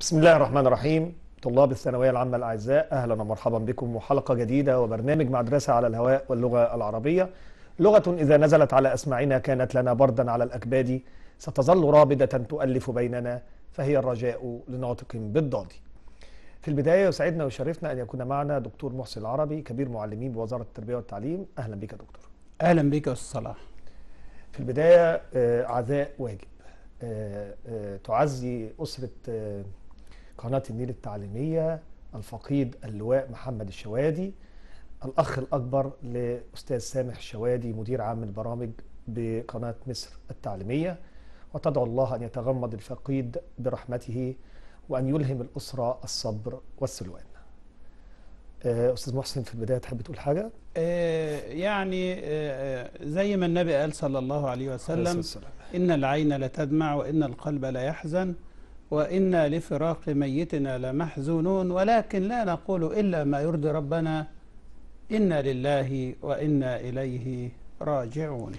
بسم الله الرحمن الرحيم طلاب الثانوية العامة الأعزاء أهلا ومرحبا بكم وحلقة جديدة وبرنامج مدرسه على الهواء واللغة العربية لغة إذا نزلت على أسماعنا كانت لنا بردا على الأكباد ستظل رابدة تؤلف بيننا فهي الرجاء لناطق بالضاد في البداية يسعدنا ويشرفنا أن يكون معنا دكتور محسن العربي كبير معلمين بوزارة التربية والتعليم أهلا بك دكتور أهلا بك أستاذ صلاح في البداية آه، عزاء واجب آه، آه، تعزي أسرة قناة النيل التعليمية الفقيد اللواء محمد الشوادي الأخ الأكبر لأستاذ سامح الشوادي مدير عام البرامج بقناة مصر التعليمية وتدعو الله أن يتغمد الفقيد برحمته وأن يلهم الأسرة الصبر والسلوان آه، أستاذ محسن في البداية تحب تقول حاجة؟ آه، يعني آه، زي ما النبي قال صلى الله عليه وسلم إن العين لتدمع وإن القلب لا يحزن وإنا لفراق ميتنا لمحزونون ولكن لا نقول إلا ما يرضي ربنا إنا لله وإنا إليه راجعون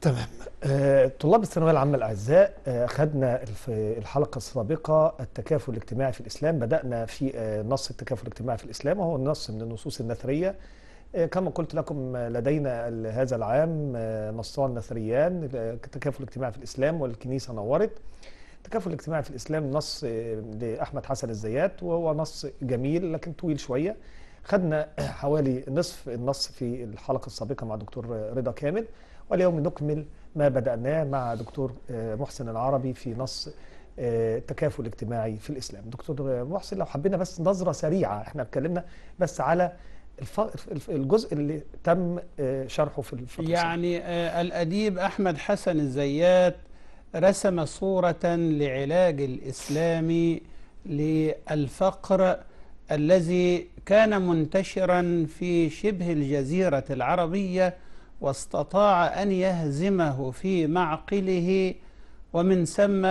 تمام آه، طلاب الثانويه العامه الاعزاء آه، خدنا في الحلقه السابقه التكافل الاجتماعي في الاسلام بدانا في آه، نص التكافل الاجتماعي في الاسلام وهو النص من النصوص النثريه كما قلت لكم لدينا هذا العام نصان نثريان التكافل الاجتماعي في الاسلام والكنيسه نورت التكافل الاجتماعي في الإسلام نص آه، لأحمد حسن الزيات وهو نص جميل لكن طويل شوية خدنا حوالي نصف النص في الحلقة السابقة مع دكتور رضا كامل واليوم نكمل ما بدأناه مع دكتور آه، محسن العربي في نص آه، التكافل الاجتماعي في الإسلام دكتور محسن لو حبينا بس نظرة سريعة احنا اتكلمنا بس على الجزء اللي تم شرحه في يعني الأديب أحمد حسن الزيات رسم صورة لعلاج الإسلام للفقر الذي كان منتشرا في شبه الجزيرة العربية واستطاع أن يهزمه في معقله ومن ثم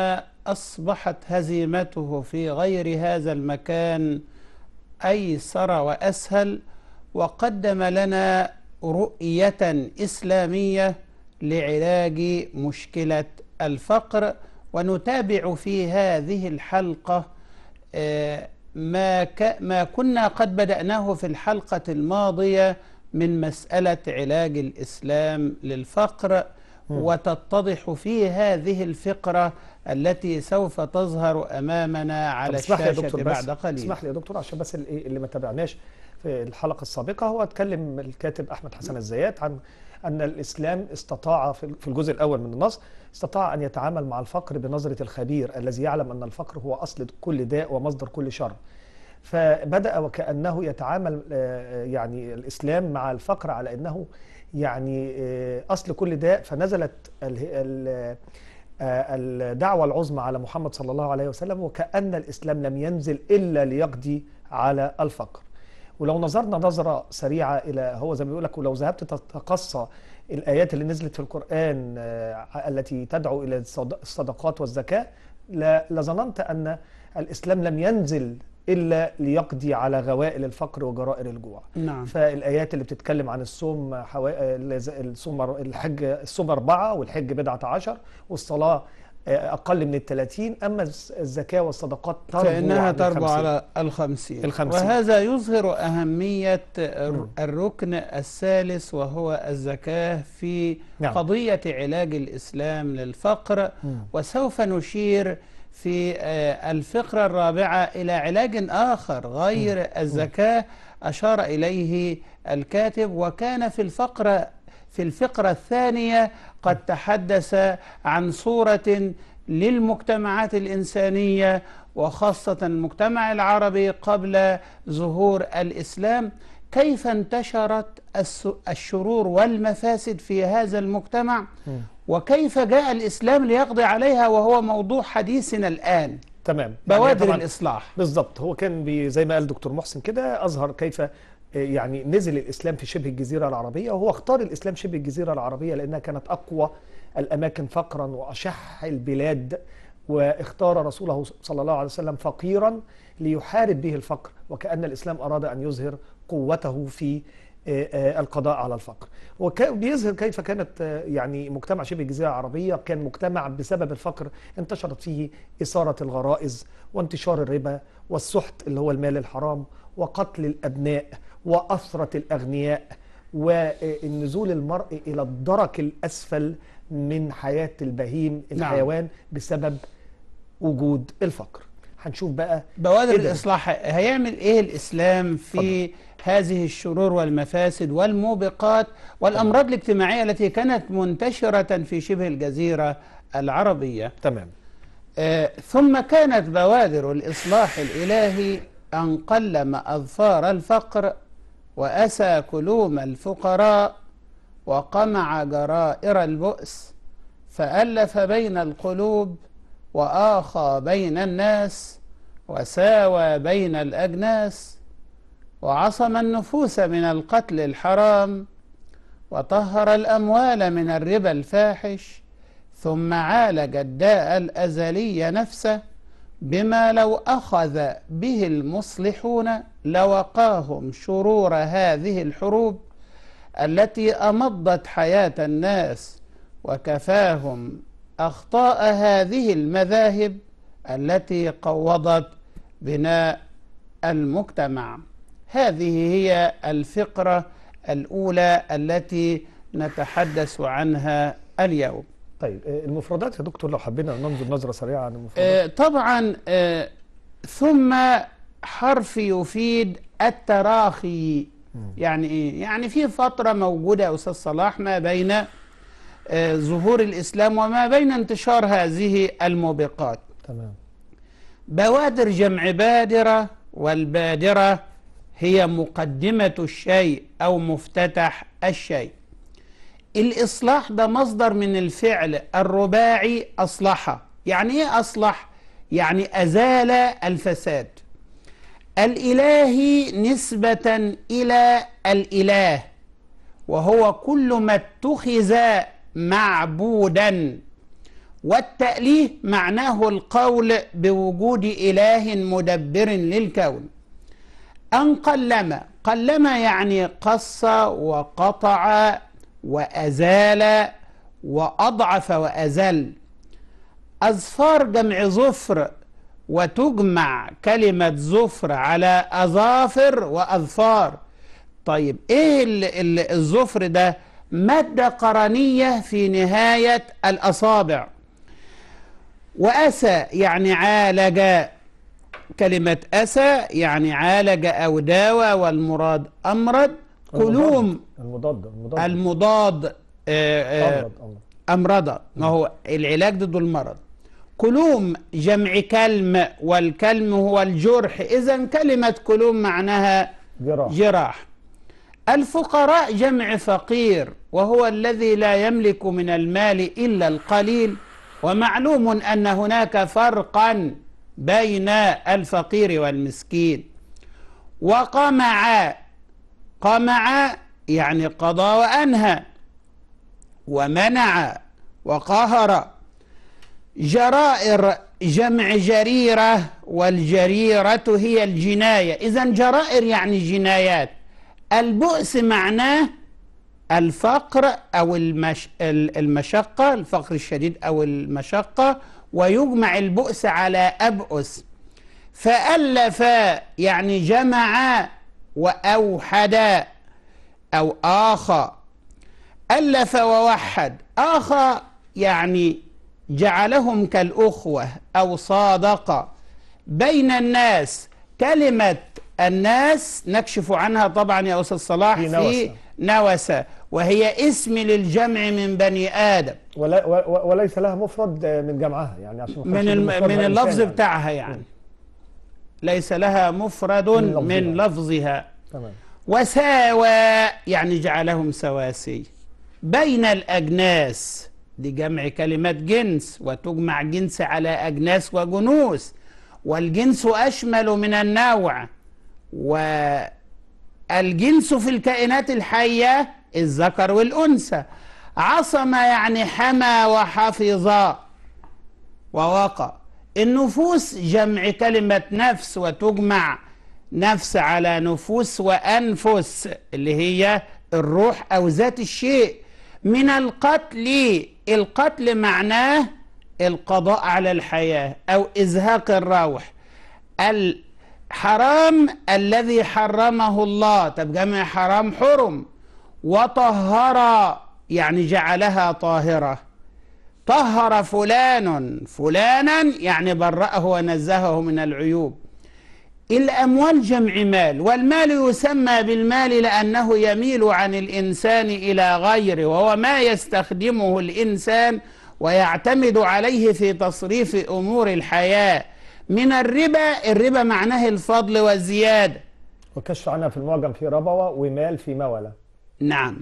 أصبحت هزيمته في غير هذا المكان أيسر وأسهل وقدم لنا رؤية إسلامية لعلاج مشكلة الفقر ونتابع في هذه الحلقة آه، ما, ك ما كنا قد بدأناه في الحلقة الماضية من مسألة علاج الإسلام للفقر وتتضح في هذه الفقرة التي سوف تظهر أمامنا على الشاشة يا بعد قليل اسمح لي يا دكتور عشان بس إيه، اللي ما تابعناش في الحلقة السابقة هو اتكلم الكاتب أحمد حسن الزيات عن أن الإسلام استطاع في الجزء الأول من النص استطاع أن يتعامل مع الفقر بنظرة الخبير الذي يعلم أن الفقر هو أصل كل داء ومصدر كل شر فبدأ وكأنه يتعامل آه، آه، يعني الإسلام مع الفقر على أنه يعني آه، أصل كل داء فنزلت الدعوة العظمى على محمد صلى الله عليه وسلم وكأن الإسلام لم ينزل إلا ليقضي على الفقر ولو نظرنا نظرة سريعة إلى هو زي ما بيقول لك ولو ذهبت تتقصى الآيات اللي نزلت في القرآن آه، التي تدعو إلى الصدقات والزكاة لظننت أن الإسلام لم ينزل إلا ليقضي على غوائل الفقر وجرائر الجوع نعم. فالآيات اللي بتتكلم عن الصوم حوا... الصوم الحج الصوم أربعة والحج بضعة عشر والصلاة آه، اقل من ال 30 اما الزكاه والصدقات تربو فانها تربو على ال 50 وهذا يظهر اهميه نعم. الركن الثالث وهو الزكاه في نعم. قضيه علاج الاسلام للفقر مم. وسوف نشير في آه، الفقره الرابعه الى علاج اخر غير مم. الزكاه اشار اليه الكاتب وكان في الفقره في الفقرة الثانية قد تحدث عن صورة للمجتمعات الإنسانية وخاصة المجتمع العربي قبل ظهور الإسلام كيف انتشرت الشرور والمفاسد في هذا المجتمع وكيف جاء الإسلام ليقضي عليها وهو موضوع حديثنا الآن تمام يعني بوادر يعني الإصلاح بالضبط هو كان زي ما قال دكتور محسن كده أظهر كيف يعني نزل الإسلام في شبه الجزيرة العربية وهو اختار الإسلام شبه الجزيرة العربية لأنها كانت أقوى الأماكن فقرا وأشح البلاد واختار رسوله صلى الله عليه وسلم فقيرا ليحارب به الفقر وكأن الإسلام أراد أن يظهر قوته في آه، آه، القضاء على الفقر وبيظهر كيف كانت آه، يعني مجتمع شبه الجزيرة العربية كان مجتمع بسبب الفقر انتشرت فيه إثارة الغرائز وانتشار الربا والسحت اللي هو المال الحرام وقتل الأبناء وأثرة الأغنياء والنزول المرء إلى الدرك الأسفل من حياة البهيم نعم. الحيوان نعم. بسبب وجود الفقر هنشوف بقى بوادر إيه الإصلاح هيعمل إيه الإسلام في فضل. هذه الشرور والمفاسد والموبقات والأمراض طبعا. الاجتماعية التي كانت منتشرة في شبه الجزيرة العربية تمام آه ثم كانت بوادر الإصلاح الإلهي أن قلم أظفار الفقر وأسى كلوم الفقراء وقمع جرائر البؤس فألف بين القلوب وآخى بين الناس وساوى بين الأجناس وعصم النفوس من القتل الحرام وطهر الأموال من الربا الفاحش ثم عالج الداء الأزلي نفسه بما لو أخذ به المصلحون لوقاهم شرور هذه الحروب التي أمضت حياة الناس وكفاهم أخطاء هذه المذاهب التي قوضت بناء المجتمع هذه هي الفقرة الأولى التي نتحدث عنها اليوم طيب آه، المفردات يا دكتور لو حبينا ننظر نظرة سريعة عن المفردات آه، طبعا آه، ثم حرف يفيد التراخي يعني إيه؟ يعني في فترة موجودة يا أستاذ صلاح ما بين آه، ظهور الإسلام وما بين انتشار هذه الموبقات تمام بوادر جمع بادرة والبادرة هي مقدمة الشيء أو مفتتح الشيء الإصلاح ده مصدر من الفعل الرباعي أصلح يعني إيه أصلح؟ يعني أزال الفساد الالهي نسبه الى الاله وهو كل ما اتخذ معبودا والتاليه معناه القول بوجود اله مدبر للكون ان قلما قلما يعني قص وقطع وازال واضعف وازل اظفار جمع ظفر وتجمع كلمة زفر على أظافر وأظفار طيب إيه الزفر ده مادة قرنية في نهاية الأصابع وأسى يعني عالج كلمة أسى يعني عالج أو داوى والمراد أمرد قلوم المضاد المضاد, المضاد, المضاد آه، آه، أمرض أمرض أمرض ما هو العلاج ضد المرض كلوم جمع كلم والكلم هو الجرح إذا كلمة كلوم معناها جراح, جراح. الفقراء جمع فقير وهو الذي لا يملك من المال إلا القليل ومعلوم أن هناك فرقا بين الفقير والمسكين وقمع قمع يعني قضى وأنهى ومنع وقهر جرائر جمع جريرة والجريرة هي الجناية إذا جرائر يعني جنايات البؤس معناه الفقر أو المش... المشقة الفقر الشديد أو المشقة ويجمع البؤس على أبؤس فألف يعني جمع وأوحد أو آخى ألف ووحد آخى يعني جعلهم كالأخوة أو صادق بين الناس كلمة الناس نكشف عنها طبعا يا أستاذ صلاح في نوسة, في نوسة وهي اسم للجمع من بني آدم ولا وليس لها مفرد من جمعها يعني عشان من, الم من اللفظ يعني. بتاعها يعني ليس لها مفرد من لفظها, من لفظها. تمام. وساوى يعني جعلهم سواسي بين الأجناس دي جمع كلمات جنس وتجمع جنس على أجناس وجنوس والجنس أشمل من النوع والجنس في الكائنات الحية الذكر والأنثى عصم يعني حمى وحفظ ووقى النفوس جمع كلمة نفس وتجمع نفس على نفوس وأنفس اللي هي الروح أو ذات الشيء من القتل القتل معناه القضاء على الحياة أو إزهاق الروح الحرام الذي حرمه الله طب جمع حرام حرم وطهر يعني جعلها طاهرة طهر فلان فلانا يعني برأه ونزهه من العيوب الأموال جمع مال والمال يسمى بالمال لأنه يميل عن الإنسان إلى غيره وهو ما يستخدمه الإنسان ويعتمد عليه في تصريف أمور الحياة من الربا الربا معناه الفضل والزيادة وكشف عنها في المعجم في ربوة ومال في مولة نعم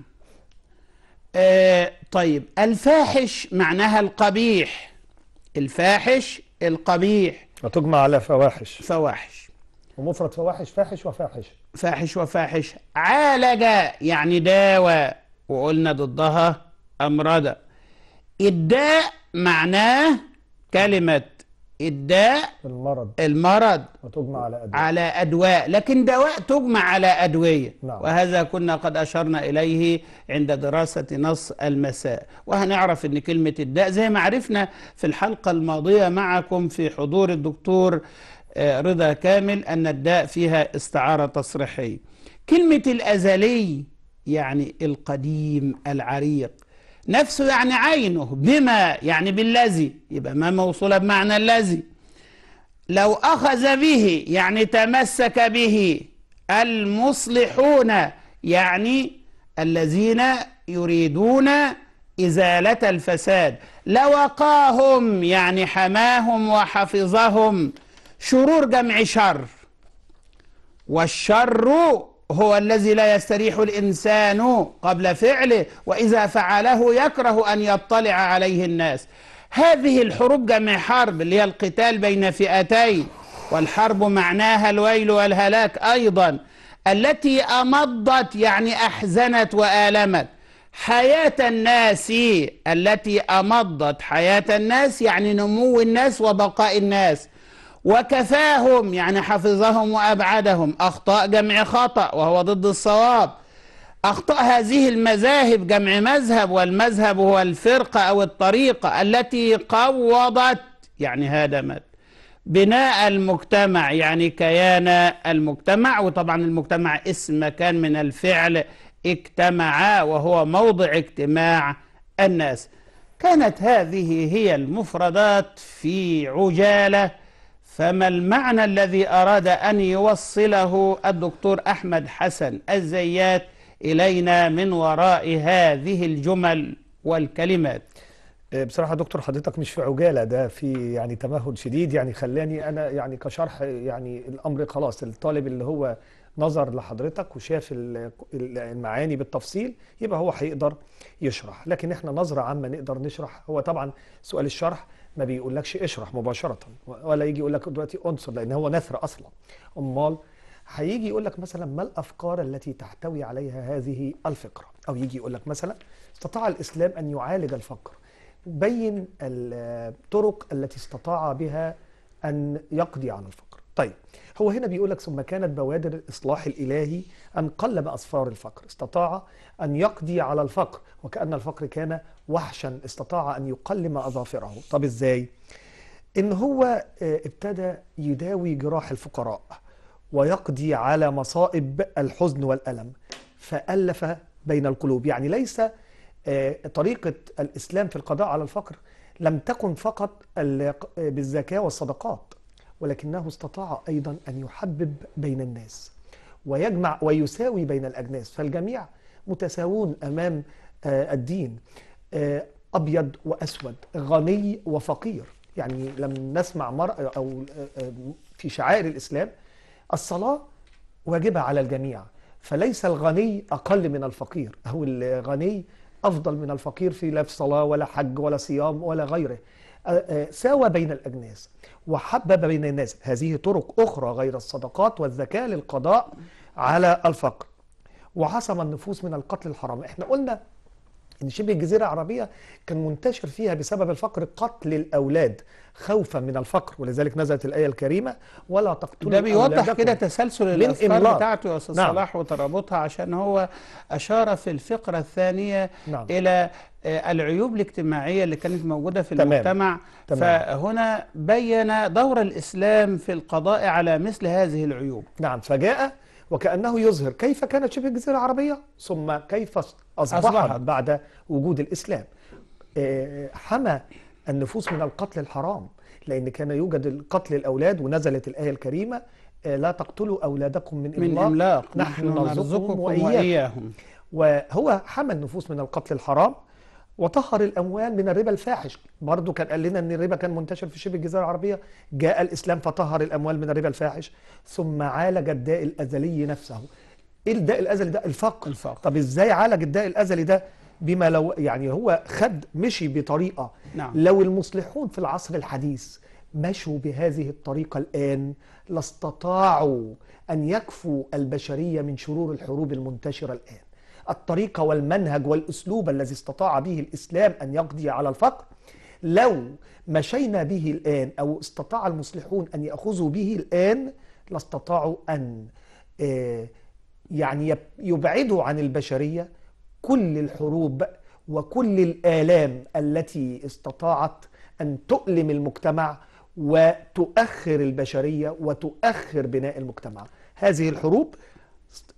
آه طيب الفاحش معناها القبيح الفاحش القبيح وتجمع على فواحش فواحش ومفرد فواحش فاحش وفاحش فاحش وفاحش عالج يعني داوى وقلنا ضدها أمرد الداء معناه كلمة الداء المرض المرض وتجمع على أدواء على أدواء لكن دواء تجمع على أدوية نعم. وهذا كنا قد أشرنا إليه عند دراسة نص المساء وهنعرف أن كلمة الداء زي ما عرفنا في الحلقة الماضية معكم في حضور الدكتور رضا كامل أن الداء فيها استعارة تصريحية كلمة الأزلي يعني القديم العريق نفسه يعني عينه بما يعني بالذي يبقى ما موصولة بمعنى الذي لو أخذ به يعني تمسك به المصلحون يعني الذين يريدون إزالة الفساد لوقاهم يعني حماهم وحفظهم شرور جمع شر والشر هو الذي لا يستريح الإنسان قبل فعله وإذا فعله يكره أن يطلع عليه الناس هذه الحروب جمع حرب اللي هي القتال بين فئتين والحرب معناها الويل والهلاك أيضا التي أمضت يعني أحزنت وآلمت حياة الناس التي أمضت حياة الناس يعني نمو الناس وبقاء الناس وكفاهم يعني حفظهم وأبعدهم أخطاء جمع خطأ وهو ضد الصواب أخطاء هذه المذاهب جمع مذهب والمذهب هو الفرقة أو الطريقة التي قوضت يعني هدمت بناء المجتمع يعني كيان المجتمع وطبعا المجتمع اسم مكان من الفعل اجتمعا وهو موضع اجتماع الناس كانت هذه هي المفردات في عجاله فما المعنى الذي أراد أن يوصله الدكتور أحمد حسن الزيات إلينا من وراء هذه الجمل والكلمات إيه، بصراحة دكتور حضرتك مش في عجالة ده في يعني تمهل شديد يعني خلاني أنا يعني كشرح يعني الأمر خلاص الطالب اللي هو نظر لحضرتك وشاف المعاني بالتفصيل يبقى هو هيقدر يشرح لكن احنا نظرة عامة نقدر نشرح هو طبعا سؤال الشرح ما بيقولكش اشرح مباشرة ولا يجي يقول لك دلوقتي انصر لأن هو نثر أصلا أمال هيجي يقول لك مثلا ما الأفكار التي تحتوي عليها هذه الفقرة أو يجي يقول لك مثلا استطاع الإسلام أن يعالج الفقر بين الطرق التي استطاع بها أن يقضي على الفقر طيب هو هنا بيقول لك ثم كانت بوادر الإصلاح الإلهي أن قلب أصفار الفقر استطاع أن يقضي على الفقر وكأن الفقر كان وحشا استطاع أن يقلم أظافره طب إزاي؟ إن هو آه، ابتدى يداوي جراح الفقراء ويقضي على مصائب الحزن والألم فألف بين القلوب يعني ليس آه، طريقة الإسلام في القضاء على الفقر لم تكن فقط آه، بالزكاة والصدقات ولكنه استطاع أيضا أن يحبب بين الناس ويجمع ويساوي بين الأجناس فالجميع متساوون أمام آه، الدين آه، أبيض وأسود غني وفقير يعني لم نسمع مرأة أو آه، في شعائر الإسلام الصلاة واجبة على الجميع فليس الغني أقل من الفقير أو الغني أفضل من الفقير في لا في صلاة ولا حج ولا صيام ولا غيره ساوى بين الأجناس وحبب بين الناس هذه طرق أخرى غير الصدقات والذكاء للقضاء على الفقر وعصم النفوس من القتل الحرام احنا قلنا ان شبه الجزيره العربيه كان منتشر فيها بسبب الفقر قتل الاولاد خوفا من الفقر ولذلك نزلت الايه الكريمه ولا تقتلوا ده بيوضح كده تسلسل الافكار بتاعته يا استاذ نعم. صلاح وترابطها عشان هو اشار في الفقره الثانيه نعم. الى آه، العيوب الاجتماعيه اللي كانت موجوده في تمام. المجتمع تمام. فهنا بين دور الاسلام في القضاء على مثل هذه العيوب نعم فجاء وكأنه يظهر كيف كانت شبه الجزيرة العربية ثم كيف أصبحت, أصبحت. بعد وجود الإسلام آه، آه، حمى النفوس من القتل الحرام لأن كان يوجد قتل الأولاد ونزلت الآية الكريمة آه، لا تقتلوا أولادكم من إملاق, من إملاق. نحن, نحن نرزقكم وإياهم وهو حمى النفوس من القتل الحرام وطهر الاموال من الربا الفاحش برضه كان قال لنا ان الربا كان منتشر في شبه الجزيره العربيه جاء الاسلام فطهر الاموال من الربا الفاحش ثم عالج الداء الازلي نفسه ايه الداء الازلي ده الفقر الفقر طب ازاي عالج الداء الازلي ده بما لو يعني هو خد مشي بطريقه نعم. لو المصلحون في العصر الحديث مشوا بهذه الطريقه الان لاستطاعوا ان يكفوا البشريه من شرور الحروب المنتشره الان الطريقة والمنهج والأسلوب الذي استطاع به الإسلام أن يقضي على الفقر لو مشينا به الآن أو استطاع المصلحون أن يأخذوا به الآن لاستطاعوا أن آه، يعني يبعدوا عن البشرية كل الحروب وكل الآلام التي استطاعت أن تؤلم المجتمع وتؤخر البشرية وتؤخر بناء المجتمع هذه الحروب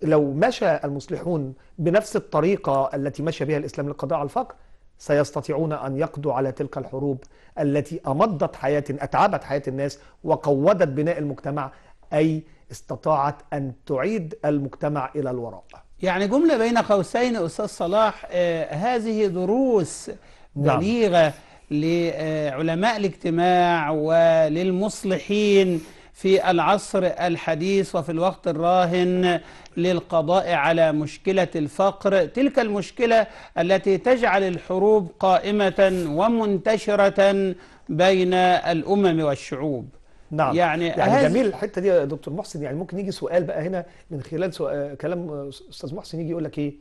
لو مشى المصلحون بنفس الطريقة التي مشى بها الإسلام للقضاء على الفقر سيستطيعون أن يقضوا على تلك الحروب التي أمضت حياة أتعبت حياة الناس وقودت بناء المجتمع أي استطاعت أن تعيد المجتمع إلى الوراء يعني جملة بين قوسين أستاذ صلاح آه، هذه دروس نعم. بليغة نعم. لعلماء الاجتماع وللمصلحين في العصر الحديث وفي الوقت الراهن للقضاء على مشكلة الفقر تلك المشكلة التي تجعل الحروب قائمة ومنتشرة بين الأمم والشعوب نعم يعني, يعني جميل الحته دي يا دكتور محسن يعني ممكن يجي سؤال بقى هنا من خلال سؤال كلام استاذ محسن يجي يقول لك ايه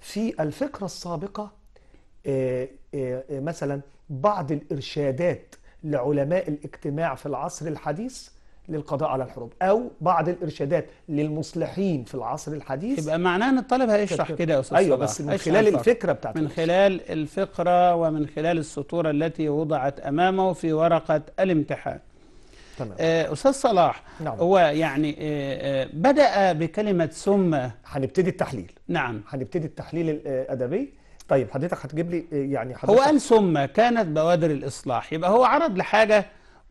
في الفكره السابقه آه، آه، آه، مثلا بعض الارشادات لعلماء الاجتماع في العصر الحديث للقضاء على الحروب او بعض الارشادات للمصلحين في العصر الحديث يبقى معناه ان الطالب هيشرح كده يا استاذ ايوه بس من خلال الفكره بتاعته من خلال الفكره ومن خلال السطور التي وضعت امامه في ورقه الامتحان تمام آه، استاذ صلاح نعم. هو يعني آه، آه، بدا بكلمه ثم هنبتدي التحليل نعم هنبتدي التحليل الادبي طيب حضرتك هتجيب لي يعني حضرتك هو قال ثم كانت بوادر الاصلاح يبقى هو عرض لحاجه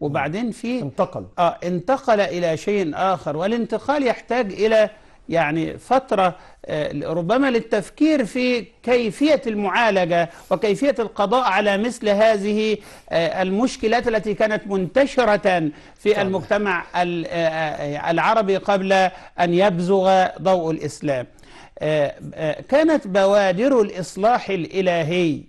وبعدين في انتقل آه انتقل إلى شيء آخر والانتقال يحتاج إلى يعني فترة آه، ربما للتفكير في كيفية المعالجة وكيفية القضاء على مثل هذه آه، المشكلات التي كانت منتشرة في المجتمع آه، العربي قبل أن يبزغ ضوء الإسلام كانت بوادر الإصلاح الإلهي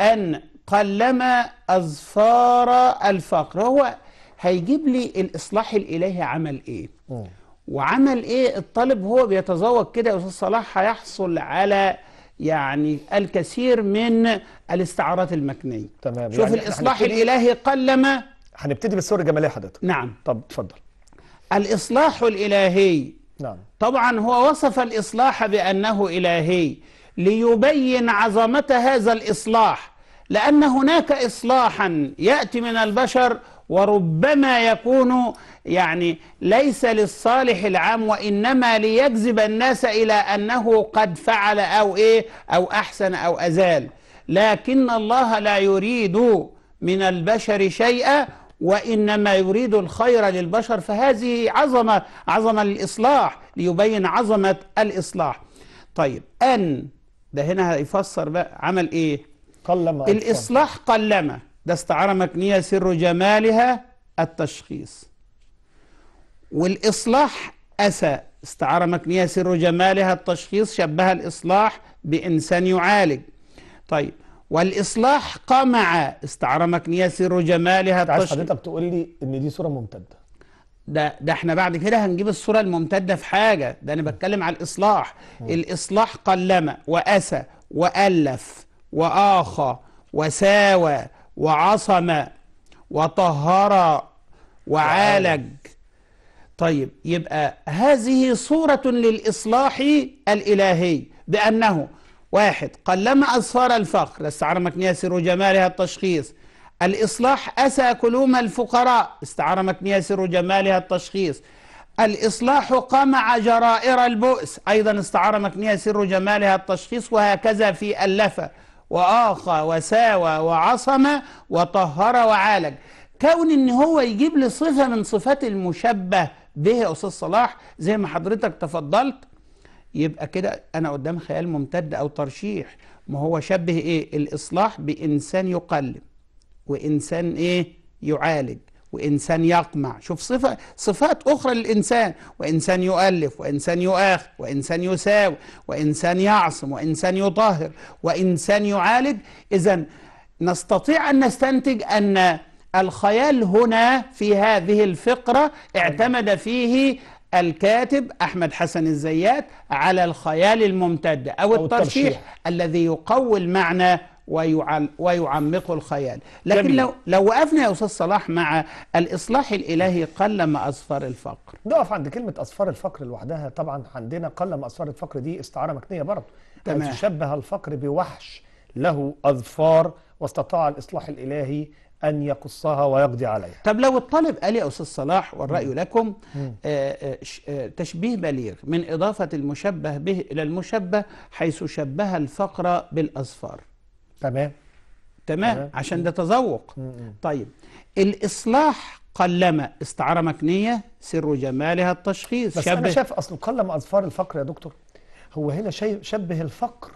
أن قلما أظفار الفقر هو هيجيب لي الإصلاح الإلهي عمل إيه م. وعمل إيه الطالب هو بيتذوق كده يا أستاذ صلاح هيحصل على يعني الكثير من الاستعارات المكنية تمام شوف يعني الإصلاح هنبتدي... الإلهي قلما هنبتدي بالصورة الجمالية حضرتك نعم طب اتفضل الإصلاح الإلهي نعم طبعا هو وصف الإصلاح بأنه إلهي ليبين عظمة هذا الإصلاح لأن هناك إصلاحا يأتي من البشر وربما يكون يعني ليس للصالح العام وإنما ليجذب الناس إلى أنه قد فعل أو إيه أو أحسن أو أزال لكن الله لا يريد من البشر شيئا وإنما يريد الخير للبشر فهذه عظمة عظمة الإصلاح ليبين عظمة الإصلاح طيب أن ده هنا هيفسر بقى عمل إيه قلما الإصلاح قلما ده استعارة مكنية سر جمالها التشخيص والإصلاح أسى استعارة مكنية سر جمالها التشخيص شبه الإصلاح بإنسان يعالج طيب والإصلاح قمع استعارة مكنية سر جمالها التشخيص عايز حضرتك تقول لي إن دي صورة ممتدة ده ده احنا بعد كده هنجيب الصورة الممتدة في حاجة ده أنا بتكلم على الإصلاح الإصلاح قلم وأسى وألف وآخى وساوى وعصم وطهر وعالج طيب يبقى هذه صورة للإصلاح الإلهي بأنه واحد قلما أصفر الفقر استعار مكنياس جمالها التشخيص الإصلاح أسى كلوم الفقراء استعار مكنياس جمالها التشخيص الإصلاح قمع جرائر البؤس أيضا استعار سر جمالها التشخيص وهكذا في اللفة وآخى وساوى وعصم وطهر وعالج كون ان هو يجيب لي صفه من صفات المشبه به يا استاذ صلاح زي ما حضرتك تفضلت يبقى كده انا قدام خيال ممتد او ترشيح ما هو شبه ايه الاصلاح بانسان يقلم وانسان ايه يعالج وإنسان يقمع شوف صفة صفات أخرى للإنسان وإنسان يؤلف وإنسان يؤاخ وإنسان يساوي وإنسان يعصم وإنسان يطهر وإنسان يعالج إذا نستطيع أن نستنتج أن الخيال هنا في هذه الفقرة اعتمد فيه الكاتب أحمد حسن الزيات على الخيال الممتد أو, أو الترشيح, الترشيح الذي يقوي المعنى ويعم ويعمقه الخيال لكن جميل. لو لو وقفنا يا استاذ صلاح مع الاصلاح الالهي قلم اصفار الفقر نقف عند كلمه اصفار الفقر لوحدها طبعا عندنا قلم اصفار الفقر دي استعاره مكنيه برضه تمام شبه الفقر بوحش له اظفار واستطاع الاصلاح الالهي أن يقصها ويقضي عليها طب لو الطالب قال يا أستاذ صلاح والرأي لكم مم. آه، آه، آه، تشبيه بليغ من إضافة المشبه به إلى المشبه حيث شبه الفقر بالأصفار تمام تمام, تمام. عشان ده تذوق طيب الإصلاح قلم استعارة مكنية سر جمالها التشخيص بس شبه أنا شايف أصل قلم أظفار الفقر يا دكتور هو هنا شيء شبه الفقر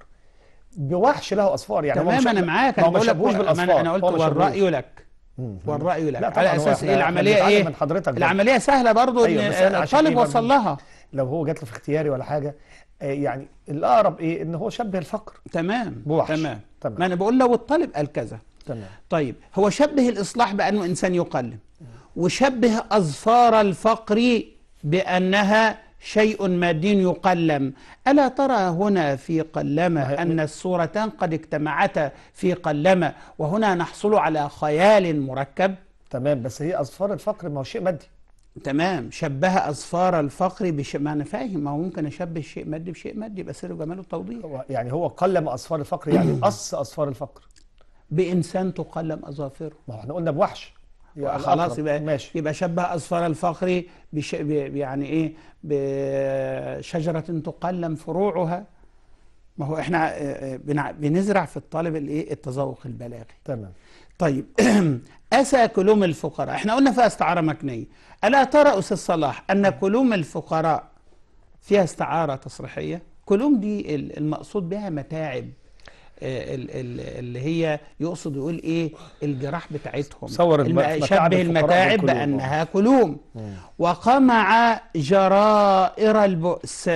بوحش له أصفار يعني تمام أنا معاك أنا بقول لك أنا قلت والرأي لك والرأي لك على أساس إيه العملية إيه من حضرتك العملية سهلة برضه أيوة الطالب إيه وصل لها لو هو جات له في اختياري ولا حاجة آه، يعني الأقرب إيه إن هو شبه الفقر تمام بوحش تمام تمام. ما أنا بقول لو الطالب قال كذا تمام. طيب هو شبه الإصلاح بأنه إنسان يقلم وشبه أظفار الفقر بأنها شيء مادي يقلم ألا ترى هنا في قلمة أن الصورتان قد اجتمعتا في قلمة وهنا نحصل على خيال مركب تمام بس هي أظفار الفقر ما هو شيء مادي تمام شبه اظفار الفقر بش... ما انا فاهم ما هو ممكن اشبه الشيء مادي بشيء مادي يبقى سر جماله التوضيح هو يعني هو قلم اظفار الفقر يعني قص اظفار الفقر بانسان تقلم اظافره ما احنا قلنا بوحش يعني خلاص يبقى ماشي. يبقى شبه اظفار الفقر بش... ب... يعني ايه بشجره تقلم فروعها ما هو احنا بنزرع في الطالب الايه التذوق البلاغي تمام طيب أسى كلوم الفقراء احنا قلنا فيها استعارة مكنية ألا ترى أستاذ صلاح أن كلوم الفقراء فيها استعارة تصريحية كلوم دي المقصود بها متاعب آه، اللي هي يقصد يقول ايه الجراح بتاعتهم صور شبه المتاعب بانها كلوم وقمع جرائر البؤس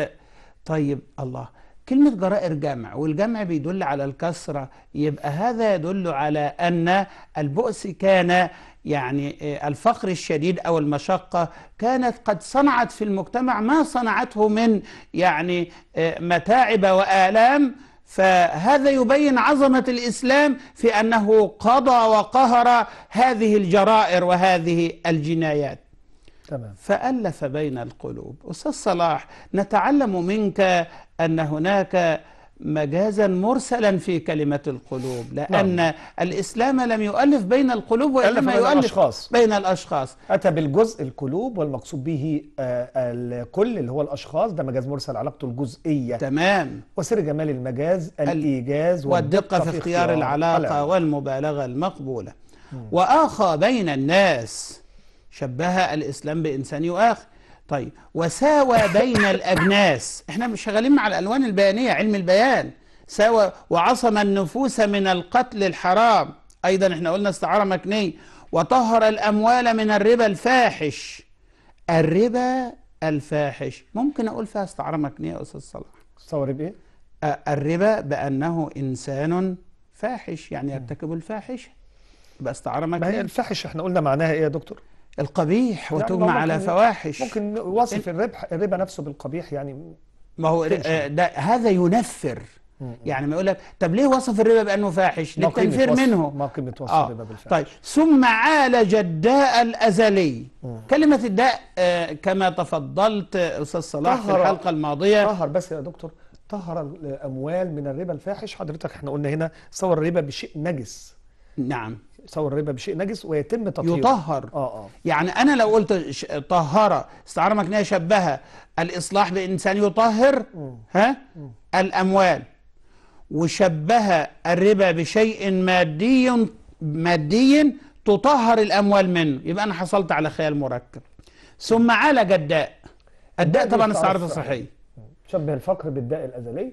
طيب الله كلمة جرائر جمع والجمع بيدل على الكسرة يبقى هذا يدل على أن البؤس كان يعني آه، الفقر الشديد أو المشقة كانت قد صنعت في المجتمع ما صنعته من يعني آه، متاعب وآلام فهذا يبين عظمة الإسلام في أنه قضى وقهر هذه الجرائر وهذه الجنايات تمام. فألف بين القلوب أستاذ صلاح نتعلم منك أن هناك مجازا مرسلا في كلمة القلوب لأن نعم. الإسلام لم يؤلف بين القلوب وإنما يؤلف الأشخاص. بين الأشخاص أتى بالجزء القلوب والمقصود به آه، الكل اللي هو الأشخاص ده مجاز مرسل علاقته الجزئية تمام وسر جمال المجاز الإيجاز والدقة في اختيار العلاقة والمبالغة المقبولة وآخى بين الناس شبه الإسلام بإنسان يؤاخ طيب وساوى بين الأجناس احنا مش شغالين مع الألوان البيانية علم البيان ساوى وعصم النفوس من القتل الحرام أيضا احنا قلنا استعارة مكنية وطهر الأموال من الربا الفاحش الربا الفاحش ممكن أقول فيها استعارة مكنية يا أستاذ صلاح تصور بإيه؟ الربا بأنه إنسان فاحش يعني يرتكب الفاحشة يبقى استعارة مكنية الفاحش احنا قلنا معناها إيه يا دكتور؟ القبيح وتجمع يعني على فواحش ممكن وصف الربح الربا نفسه بالقبيح يعني ما هو آه، ده هذا ينفر يعني ما يقول لك طب ليه وصف الربا بانه فاحش للتنفير منه ما قيمه وصف آه. الربا بالفاحش طيب ثم عالج الداء الازلي مم. كلمه الداء آه كما تفضلت استاذ صلاح في الحلقه الماضيه طهر بس يا دكتور طهر الاموال من الربا الفاحش حضرتك احنا قلنا هنا صور الربا بشيء نجس نعم يساوي الربا بشيء نجس ويتم تطهيره يطهر اه اه يعني انا لو قلت طهره استعاره مكنيه شبهها الاصلاح بانسان يطهر ها الاموال وشبه الربا بشيء مادي مادي تطهر الاموال منه يبقى انا حصلت على خيال مركب ثم عالج الداء الداء طبعا استعاره صحيه شبه الفقر بالداء الازلي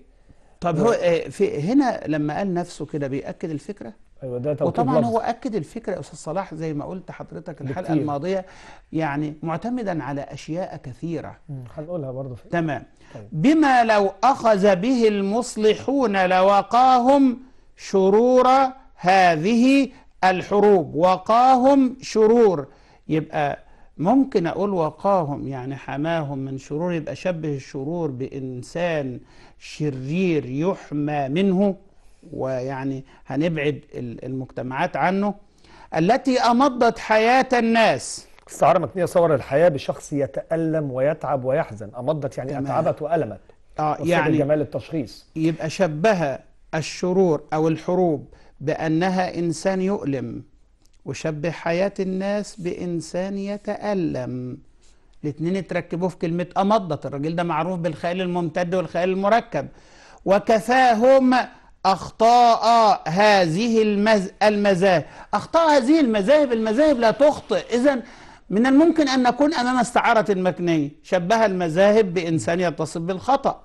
طب هو آه، في هنا لما قال نفسه كده بيأكد الفكرة ايوه ده وطبعا هو اكد الفكره يا استاذ صلاح زي ما قلت حضرتك الحلقه بكتير. الماضيه يعني معتمدا على اشياء كثيره هنقولها فيه. تمام طيب. بما لو اخذ به المصلحون لوقاهم شرور هذه الحروب وقاهم شرور يبقى ممكن اقول وقاهم يعني حماهم من شرور يبقى شبه الشرور بانسان شرير يحمى منه ويعني هنبعد المجتمعات عنه التي أمضت حياة الناس استعارة مكنية صور الحياة بشخص يتألم ويتعب ويحزن أمضت يعني تمام. أتعبت وألمت آه يعني جمال التشخيص يبقى شبه الشرور أو الحروب بأنها إنسان يؤلم وشبه حياة الناس بإنسان يتألم الاثنين اتركبوا في كلمة أمضت الراجل ده معروف بالخيال الممتد والخيال المركب وكفاهم أخطاء هذه المز... المذاهب أخطاء هذه المذاهب المذاهب لا تخطئ إذا من الممكن أن نكون أمام استعارة المكنية شبه المذاهب بإنسان يتصف بالخطأ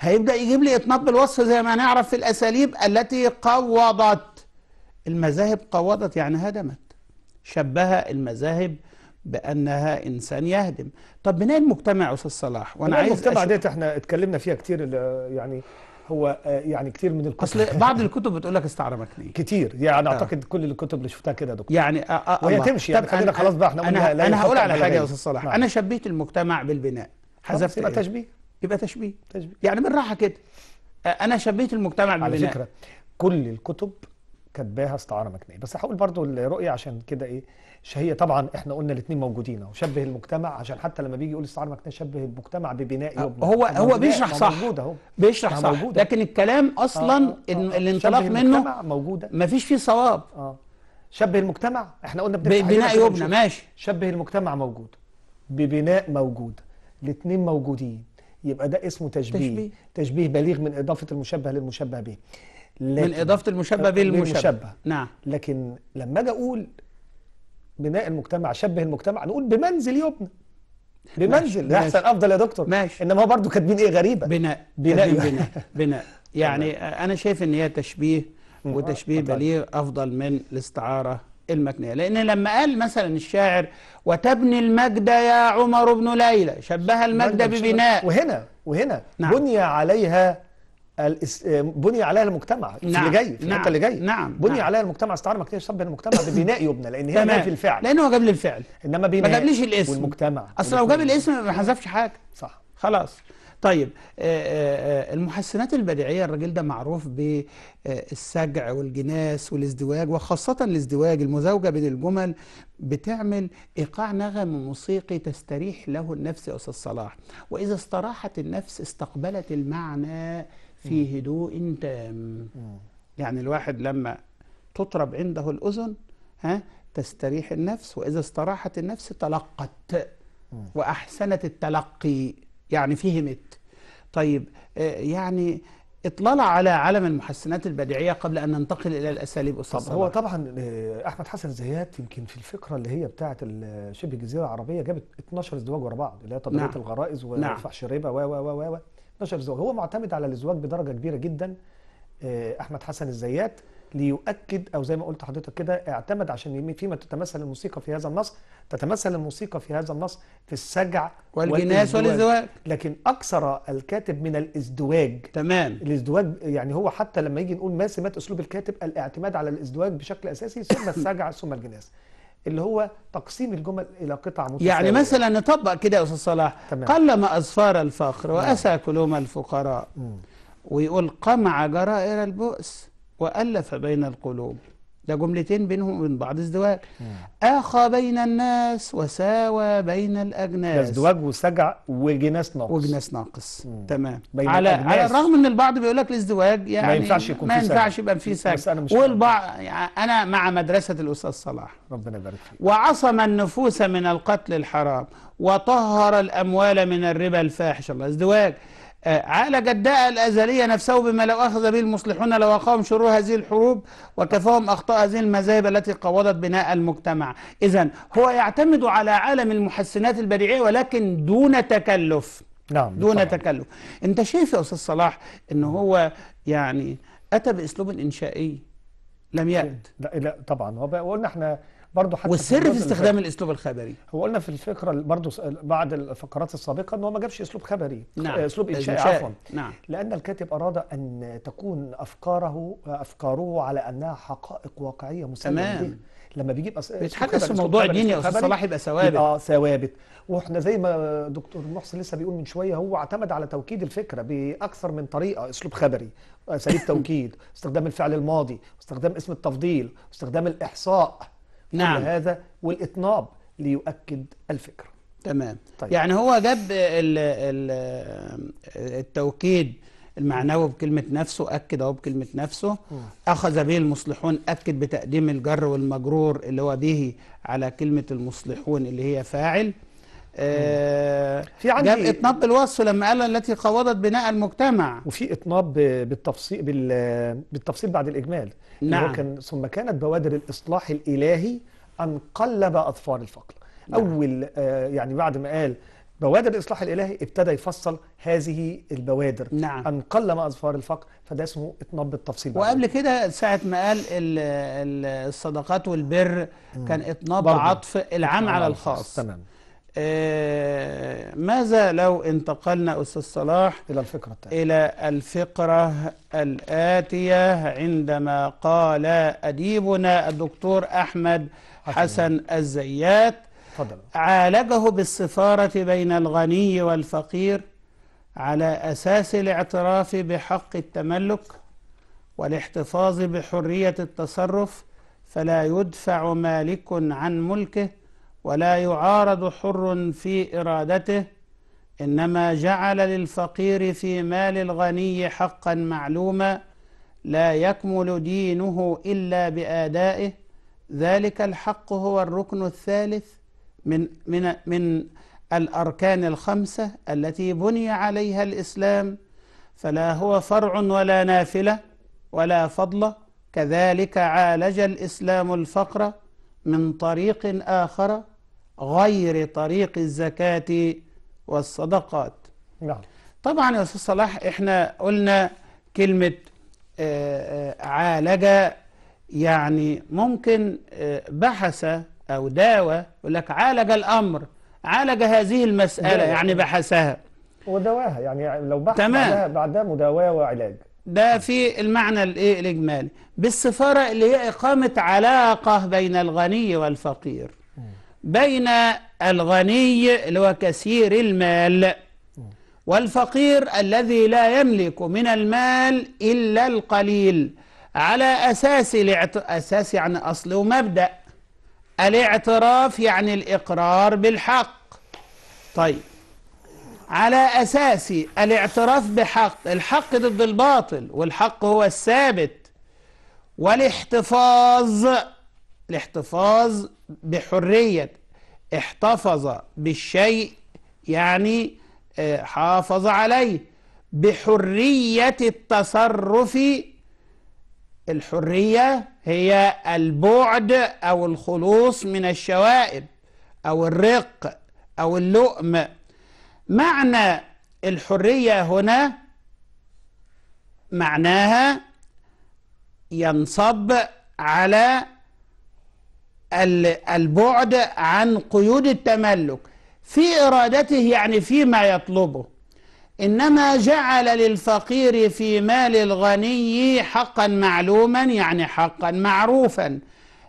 هيبدأ يجيب لي إطناب بالوصف زي ما نعرف في الأساليب التي قوضت المذاهب قوضت يعني هدمت شبه المذاهب بانها انسان يهدم طب بناء المجتمع استاذ صلاح وانا عايز المجتمع ديت احنا اتكلمنا فيها كتير يعني هو آه، يعني كتير من الكتب اصل بعض الكتب بتقول لك استعاره مكنيه كتير يعني آه. اعتقد كل الكتب اللي شفتها كده يا دكتور يعني آه آه وهي تمشي يعني خلينا خلاص بقى احنا انا, أنا هقول على حاجه يا استاذ صلاح نعم. انا شبيت المجتمع بالبناء حذفت يبقى إيه؟ تشبيه يبقى تشبيه تشبيه يعني بالراحه كده آه، انا شبيت المجتمع بالبناء على فكره كل الكتب كاتباها استعاره مكنيه بس هقول برضو الرؤيه عشان كده ايه هي طبعا احنا قلنا الاثنين موجودين وشبه المجتمع عشان حتى لما بيجي يقول استعاره مكنيه شبه المجتمع ببناء آه، يبنى هو, هو بيشرح صح موجود بيشرح صح موجودة. لكن الكلام آه، اصلا آه آه آه الانطلاق منه موجوده مفيش فيه صواب آه. شبه المجتمع احنا قلنا ببناء يبنى ماشي شبه المجتمع موجود ببناء موجود الاثنين موجودين يبقى ده اسمه تشبيه تشبيه, تشبيه بليغ من اضافه المشبه للمشبه به من إضافة المشبه آه، بالمشبه نعم لكن لما أجي أقول بناء المجتمع شبه المجتمع نقول بمنزل يبنى بمنزل ده أحسن أفضل يا دكتور ماشي إنما هو برضه كاتبين إيه غريبة بناء بناء بناء بناء يعني آه، أنا شايف إن هي تشبيه وتشبيه بليغ أفضل من الاستعارة المكنية لأن لما قال مثلا الشاعر وتبني المجد يا عمر بن ليلى شبه المجد ببناء وهنا وهنا نعم. بني عليها آه، بني عليها المجتمع في نعم اللي جاي في نعم اللي جاي نعم بني نعم عليها المجتمع استعاره ما كانش صب المجتمع ببناء يبنى لان هي ما في الفعل لان هو جاب لي الفعل انما بناء ما جابليش الاسم والمجتمع اصل لو جاب الاسم ما حذفش حاجه صح خلاص طيب آه، آه، المحسنات البديعيه الراجل ده معروف بالسجع والجناس والازدواج وخاصه الازدواج المزاوجه بين الجمل بتعمل ايقاع نغم موسيقي تستريح له النفس يا استاذ صلاح واذا استراحت النفس استقبلت المعنى في هدوء تام يعني الواحد لما تطرب عنده الأذن ها تستريح النفس وإذا استراحت النفس تلقت وأحسنت التلقي يعني فهمت طيب آه، يعني اطلال على عالم المحسنات البديعية قبل أن ننتقل إلى الأساليب طب هو طبعا آه، أحمد حسن زيات يمكن في الفكرة اللي هي بتاعة آه، شبه الجزيرة العربية جابت 12 ازدواج ورا بعض اللي هي طبيعه نعم. الغرائز ونرفع نعم. شريبه و و و و 12 زواج هو معتمد على الزواج بدرجه كبيره جدا آه، احمد حسن الزيات ليؤكد او زي ما قلت حضرتك كده اعتمد عشان فيما تتمثل الموسيقى في هذا النص تتمثل الموسيقى في هذا النص في السجع والجناس والازدواج لكن اكثر الكاتب من الازدواج تمام الازدواج يعني هو حتى لما يجي نقول ما سمات اسلوب الكاتب الاعتماد على الازدواج بشكل اساسي ثم السجع ثم الجناس اللي هو تقسيم الجمل إلى قطع متساوية يعني مثلا نطبق كده يا أستاذ صلاح قلم قلما أسفار الفخر نعم. وأسى كلوم الفقراء مم. ويقول قمع جرائر البؤس وألف بين القلوب ده جملتين بينهم وبين بعض ازدواج اخى بين الناس وساوى بين الاجناس ازدواج وسجع وجناس ناقص وجناس ناقص مم. تمام بين على الأجناس. على الرغم ان البعض بيقول لك الازدواج يعني ما ينفعش يكون ما ينفعش يبقى في سجع والبعض يعني انا مع مدرسه الاستاذ صلاح ربنا يبارك فيك وعصم النفوس من القتل الحرام وطهر الاموال من الربا الفاحش الله ازدواج آه، عالج الداء الأزلي نفسه بما لو أخذ به المصلحون لوقاهم شرور هذه الحروب وكفاهم أخطاء هذه المذاهب التي قوضت بناء المجتمع إذا هو يعتمد على عالم المحسنات البديعية ولكن دون تكلف نعم دون طبعا. تكلف أنت شايف يا أستاذ صلاح أن هو يعني أتى بأسلوب إنشائي لم يأت لا, لا طبعا وقلنا احنا برضه حتى والسر في استخدام الاسلوب الخبري هو قلنا في الفكره برضه بعد الفقرات السابقه ان هو ما جابش اسلوب خبري نعم. آه، اسلوب انشائي عفوا نعم. لان الكاتب اراد ان تكون افكاره افكاره على انها حقائق واقعيه مسلمه لما بيجيب أس... بيتحدث في موضوع ديني يا استاذ صلاح يبقى ثوابت اه ثوابت واحنا زي ما دكتور محسن لسه بيقول من شويه هو اعتمد على توكيد الفكره باكثر من طريقه اسلوب خبري اساليب توكيد استخدام الفعل الماضي استخدام اسم التفضيل استخدام الاحصاء نعم هذا والإطناب ليؤكد الفكرة تمام طيب. يعني هو جاب التوكيد المعنوي بكلمة نفسه أكد أهو بكلمة نفسه أخذ به المصلحون أكد بتقديم الجر والمجرور اللي هو به على كلمة المصلحون اللي هي فاعل آه، في عندي جاب اطناب بالوصف لما قال التي قوضت بناء المجتمع وفي اطناب بالتفصيل بالتفصيل بعد الاجمال نعم اللي هو نعم. كان ثم كانت بوادر الاصلاح الالهي ان قلب اطفال الفقر نعم. اول آه، يعني بعد ما قال بوادر الاصلاح الالهي ابتدى يفصل هذه البوادر نعم. ان قلم اظفار الفقر فده اسمه اطناب بالتفصيل وقبل كده ساعه ما قال الصدقات والبر كان اطناب عطف العام على الخاص تمام آه، ماذا لو انتقلنا أستاذ صلاح إلى الفقرة التالية إلى الفقرة الآتية عندما قال أديبنا الدكتور أحمد حسن الزيات فضل. عالجه بالسفارة بين الغني والفقير على أساس الاعتراف بحق التملك والاحتفاظ بحرية التصرف فلا يدفع مالك عن ملكه ولا يعارض حر في إرادته إنما جعل للفقير في مال الغني حقا معلوما لا يكمل دينه إلا بآدائه ذلك الحق هو الركن الثالث من من من الأركان الخمسة التي بني عليها الإسلام فلا هو فرع ولا نافلة ولا فضلة كذلك عالج الإسلام الفقر من طريق آخر غير طريق الزكاة والصدقات نعم. طبعا يا أستاذ صلاح إحنا قلنا كلمة آه، آه، عالج يعني ممكن آه، بحث أو داوى يقول لك عالج الأمر عالج هذه المسألة يعني بحثها ودواها يعني لو بحث تمام. بعدها, بعدها مداواة وعلاج ده في المعنى الايه الاجمالي بالسفاره اللي هي اقامه علاقه بين الغني والفقير بين الغني اللي هو كثير المال والفقير الذي لا يملك من المال إلا القليل على أساس الاعت... أساس يعني أصل ومبدأ الاعتراف يعني الإقرار بالحق طيب على أساس الاعتراف بحق الحق ضد الباطل والحق هو الثابت والاحتفاظ الاحتفاظ بحرية احتفظ بالشيء يعني آه، حافظ عليه بحرية التصرف الحرية هي البعد أو الخلوص من الشوائب أو الرق أو اللؤم معنى الحرية هنا معناها ينصب على البعد عن قيود التملك في إرادته يعني فيما يطلبه إنما جعل للفقير في مال الغني حقا معلوما يعني حقا معروفا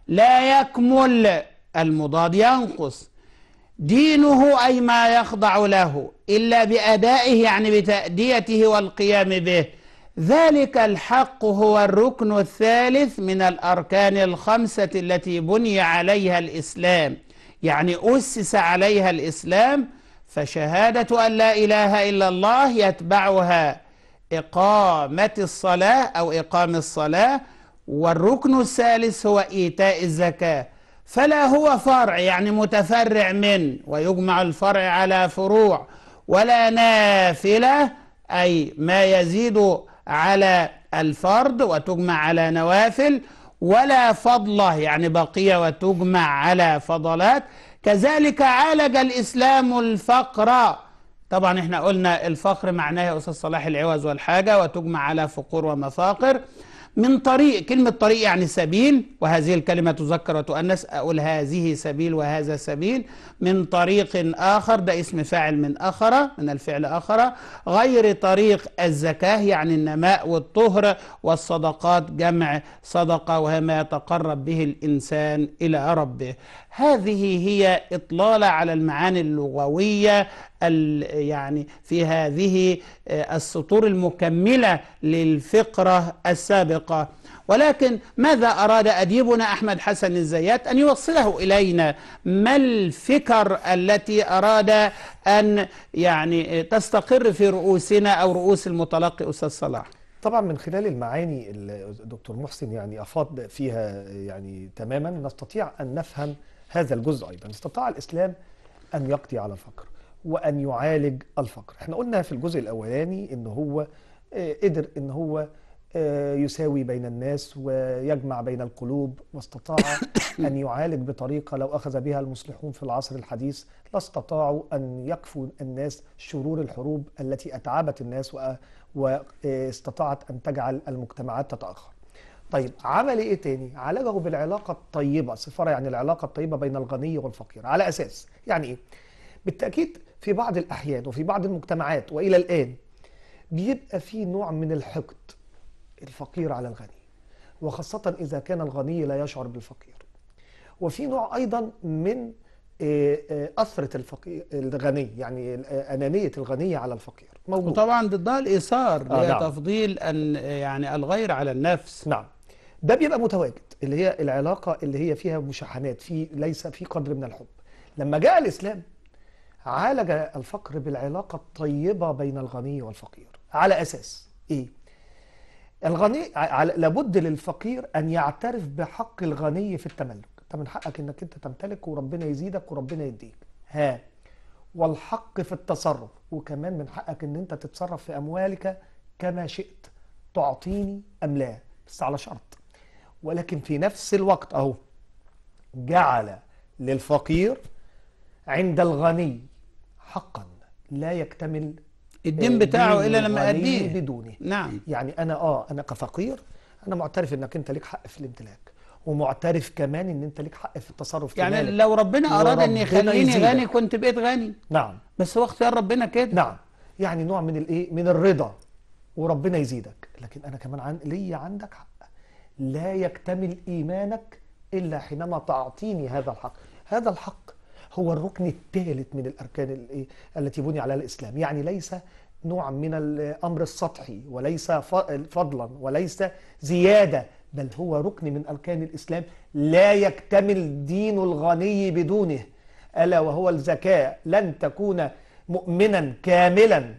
لا يكمل المضاد ينقص دينه أي ما يخضع له إلا بأدائه يعني بتأديته والقيام به ذلك الحق هو الركن الثالث من الأركان الخمسة التي بني عليها الإسلام يعني أسس عليها الإسلام فشهادة أن لا إله إلا الله يتبعها إقامة الصلاة أو إقام الصلاة والركن الثالث هو إيتاء الزكاة فلا هو فرع يعني متفرع من ويجمع الفرع على فروع ولا نافلة أي ما يزيد على الفرض وتجمع على نوافل ولا فضلة يعني بقية وتجمع على فضلات كذلك عالج الإسلام الفقر طبعا احنا قلنا الفقر معناه يا أستاذ صلاح العوز والحاجة وتجمع على فقور ومفاقر من طريق كلمة طريق يعني سبيل وهذه الكلمة تذكر وتؤنث أقول هذه سبيل وهذا سبيل من طريق آخر ده اسم فاعل من آخر من الفعل آخر غير طريق الزكاة يعني النماء والطهر والصدقات جمع صدقة وما يتقرب به الإنسان إلى ربه هذه هي إطلالة على المعاني اللغوية يعني في هذه آه، السطور المكملة للفقرة السابقة ولكن ماذا أراد أديبنا أحمد حسن الزيات أن يوصله إلينا ما الفكر التي أراد أن يعني آه، تستقر في رؤوسنا أو رؤوس المتلقي أستاذ صلاح طبعا من خلال المعاني الدكتور محسن يعني افاض فيها يعني تماما نستطيع ان نفهم هذا الجزء أيضا استطاع الإسلام أن يقضي على الفقر وأن يعالج الفقر احنا قلنا في الجزء الأولاني أن هو آه، قدر أن هو آه، يساوي بين الناس ويجمع بين القلوب واستطاع أن يعالج بطريقة لو أخذ بها المصلحون في العصر الحديث لاستطاعوا أن يكفوا الناس شرور الحروب التي أتعبت الناس واستطاعت آه، أن تجعل المجتمعات تتأخر طيب عمل ايه تاني؟ عالجه بالعلاقه الطيبه، سفارة يعني العلاقه الطيبه بين الغني والفقير، على اساس يعني ايه؟ بالتاكيد في بعض الاحيان وفي بعض المجتمعات والى الان بيبقى في نوع من الحقد الفقير على الغني وخاصه اذا كان الغني لا يشعر بالفقير. وفي نوع ايضا من آه، آه، أثرة الفقير الغني يعني آه، أنانية الغني على الفقير موجود. وطبعا ضدها الإيثار آه نعم. تفضيل أن يعني الغير على النفس نعم ده بيبقى متواجد اللي هي العلاقه اللي هي فيها مشاحنات في ليس في قدر من الحب لما جاء الاسلام عالج الفقر بالعلاقه الطيبه بين الغني والفقير على اساس ايه الغني لابد للفقير ان يعترف بحق الغني في التملك انت من حقك انك انت تمتلك وربنا يزيدك وربنا يديك ها والحق في التصرف وكمان من حقك ان انت تتصرف في اموالك كما شئت تعطيني ام لا بس على شرط ولكن في نفس الوقت أهو جعل للفقير عند الغني حقا لا يكتمل الدين بتاعه إلا لما أديه بدونه نعم يعني أنا آه أنا كفقير أنا معترف إنك أنت ليك حق في الامتلاك ومعترف كمان ان انت ليك حق في التصرف يعني كمالك. لو ربنا اراد ان يخليني غني كنت بقيت غني نعم بس هو اختيار ربنا كده نعم يعني نوع من الايه من الرضا وربنا يزيدك لكن انا كمان عن ليا عندك حق لا يكتمل إيمانك إلا حينما تعطيني هذا الحق هذا الحق هو الركن الثالث من الأركان إيه، التي بني على الإسلام يعني ليس نوع من الأمر السطحي وليس فضلا وليس زيادة بل هو ركن من أركان الإسلام لا يكتمل دين الغني بدونه ألا وهو الزكاة لن تكون مؤمنا كاملا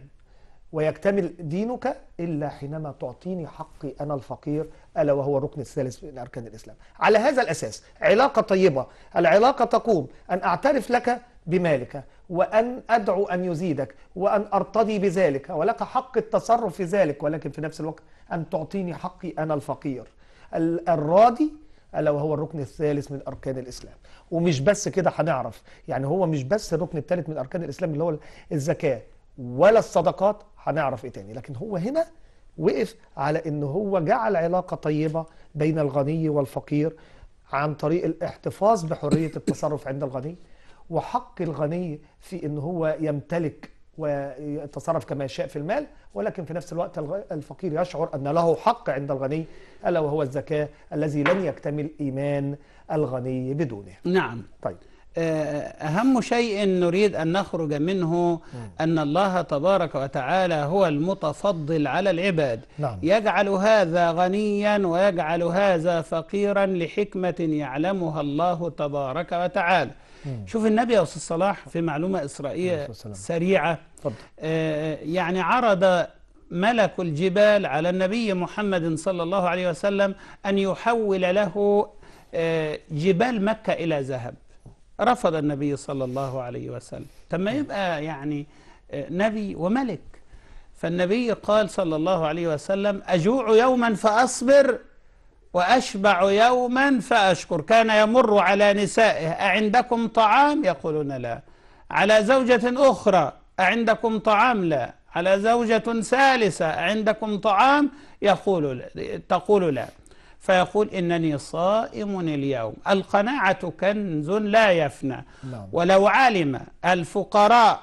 ويكتمل دينك إلا حينما تعطيني حقي أنا الفقير ألا وهو الركن الثالث من أركان الإسلام على هذا الأساس علاقة طيبة العلاقة تقوم أن أعترف لك بمالك وأن أدعو أن يزيدك وأن أرتضي بذلك ولك حق التصرف في ذلك ولكن في نفس الوقت أن تعطيني حقي أنا الفقير الراضي ألا وهو الركن الثالث من أركان الإسلام ومش بس كده هنعرف يعني هو مش بس الركن الثالث من أركان الإسلام اللي هو الزكاة ولا الصدقات هنعرف إيه تاني لكن هو هنا وقف على ان هو جعل علاقه طيبه بين الغني والفقير عن طريق الاحتفاظ بحريه التصرف عند الغني وحق الغني في ان هو يمتلك ويتصرف كما يشاء في المال ولكن في نفس الوقت الفقير يشعر أن له حق عند الغني ألا وهو الزكاة الذي لن يكتمل إيمان الغني بدونه نعم طيب آه، أهم شيء نريد أن نخرج منه أن الله تبارك وتعالى هو المتفضل على العباد نعم. يجعل هذا غنيا ويجعل هذا فقيرا لحكمة يعلمها الله تبارك وتعالى شوف النبي يا أستاذ صلاح في معلومة إسرائيلية سريعة آه، يعني عرض ملك الجبال على النبي محمد صلى الله عليه وسلم أن يحول له آه، جبال مكة إلى ذهب رفض النبي صلى الله عليه وسلم طب ما يبقى يعني آه، نبي وملك فالنبي قال صلى الله عليه وسلم أجوع يوما فأصبر وأشبع يوما فأشكر كان يمر على نسائه أعندكم طعام يقولون لا على زوجة أخرى أعندكم طعام لا على زوجة ثالثة عندكم طعام يقول لا تقول لا فيقول إنني صائم اليوم القناعة كنز لا يفنى نعم. ولو علم الفقراء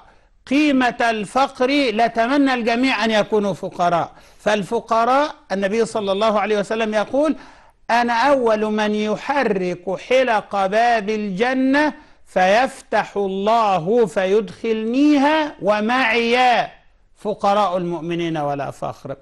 قيمة الفقر لتمنى الجميع أن يكونوا فقراء فالفقراء النبي صلى الله عليه وسلم يقول أنا أول من يحرك حلق باب الجنة فيفتح الله فيدخلنيها ومعي فقراء المؤمنين ولا فخر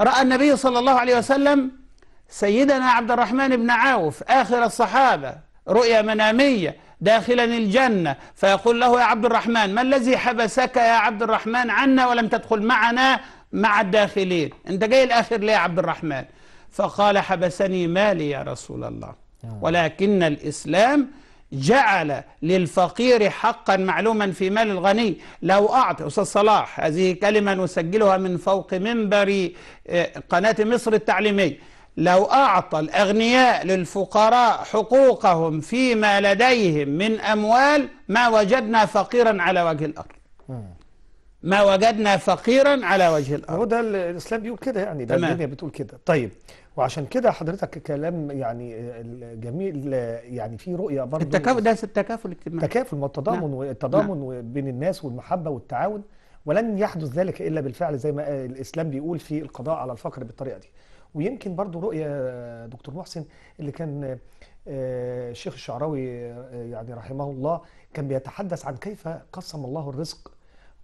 رأى النبي صلى الله عليه وسلم سيدنا عبد الرحمن بن عوف آخر الصحابة رؤيا منامية داخلا الجنة فيقول له يا عبد الرحمن ما الذي حبسك يا عبد الرحمن عنا ولم تدخل معنا مع الداخلين أنت جاي الآخر ليه يا عبد الرحمن فقال حبسني مالي يا رسول الله آه. ولكن الإسلام جعل للفقير حقا معلوما في مال الغني لو أعطي أستاذ صلاح هذه كلمة نسجلها من فوق منبر آه، قناة مصر التعليمية لو أعطى الأغنياء للفقراء حقوقهم فيما لديهم من أموال ما وجدنا فقيرا على وجه الأرض ما وجدنا فقيرا على وجه الأرض هو ده الإسلام بيقول كده يعني ده الدنيا بتقول كده طيب وعشان كده حضرتك كلام يعني آه، جميل يعني في رؤية برضه التكافل ده التكافل الاجتماعي التكافل والتضامن نعم. والتضامن نعم. بين الناس والمحبة والتعاون ولن يحدث ذلك إلا بالفعل زي ما آه، الإسلام بيقول في القضاء على الفقر بالطريقة دي ويمكن برضو رؤية آه، دكتور محسن اللي كان آه، الشيخ الشعراوي آه، يعني رحمه الله كان بيتحدث عن كيف قسم الله الرزق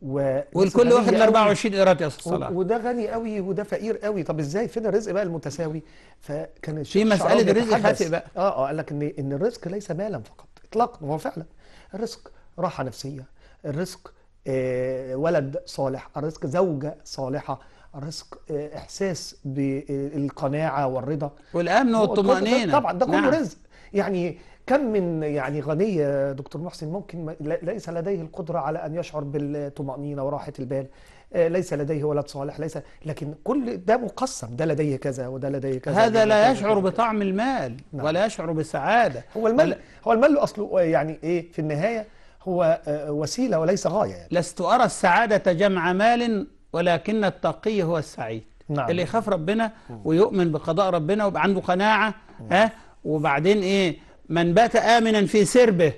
و والكل واخد 24 قيراط يا استاذ صلاح وده غني قوي وده فقير قوي طب ازاي فين الرزق بقى المتساوي فكان الشيخ في مساله الرزق خاطئ بقى اه اه قال لك ان ان الرزق ليس مالا فقط اطلاقا هو فعلا الرزق راحه نفسيه الرزق آه ولد صالح الرزق زوجه صالحه رزق آه، احساس بالقناعه والرضا والامن والطمانينه طبعا ده كله نعم. رزق يعني كم من يعني غني يا دكتور محسن ممكن ليس لديه القدره على ان يشعر بالطمانينه وراحه البال آه، ليس لديه ولد صالح ليس لكن كل ده مقسم ده لديه كذا وده لديه كذا هذا لا يشعر بطعم المال نعم. ولا يشعر بسعاده هو المال هو المال اصله آه، يعني ايه في النهايه هو وسيله وليس غايه يعني. لست ارى السعاده جمع مال ولكن التقي هو السعيد نعم. اللي يخاف ربنا ويؤمن بقضاء ربنا ويبقى عنده قناعة نعم. ها وبعدين إيه من بات آمنا في سربه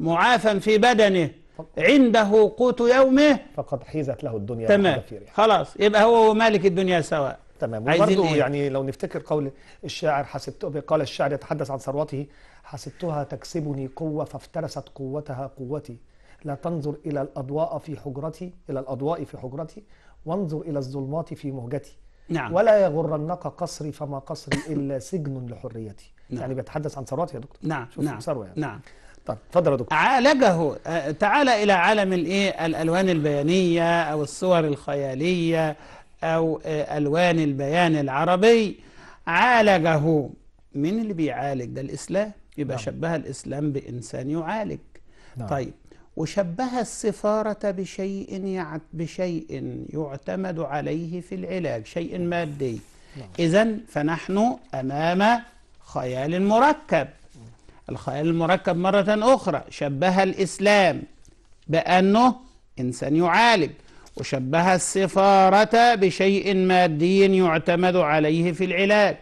معافا في بدنه عنده قوت يومه فقد حيزت له الدنيا تمام خلاص يبقى هو ومالك الدنيا سواء تمام وبرضه إيه؟ يعني لو نفتكر قول الشاعر حسبته قال الشاعر يتحدث عن ثروته حسبتها تكسبني قوة فافترست قوتها قوتي لا تنظر إلى الأضواء في حجرتي إلى الأضواء في حجرتي وانظر إلى الظلمات في مهجتي نعم. ولا يغرنك قصري فما قصري إلا سجن لحريتي نعم. يعني بيتحدث عن ثروات يا دكتور نعم شوف نعم. ثروة يعني. نعم طيب اتفضل يا دكتور عالجه آه، تعالى إلى عالم الإيه الألوان البيانية أو الصور الخيالية أو آه، ألوان البيان العربي عالجه مين اللي بيعالج ده الإسلام يبقى نعم. شبه الإسلام بإنسان يعالج نعم. طيب وشبه السفارة بشيء بشيء يعتمد عليه في العلاج شيء مادي إذا فنحن أمام خيال مركب الخيال المركب مرة أخرى شبه الإسلام بأنه إنسان يعالج وشبه السفارة بشيء مادي يعتمد عليه في العلاج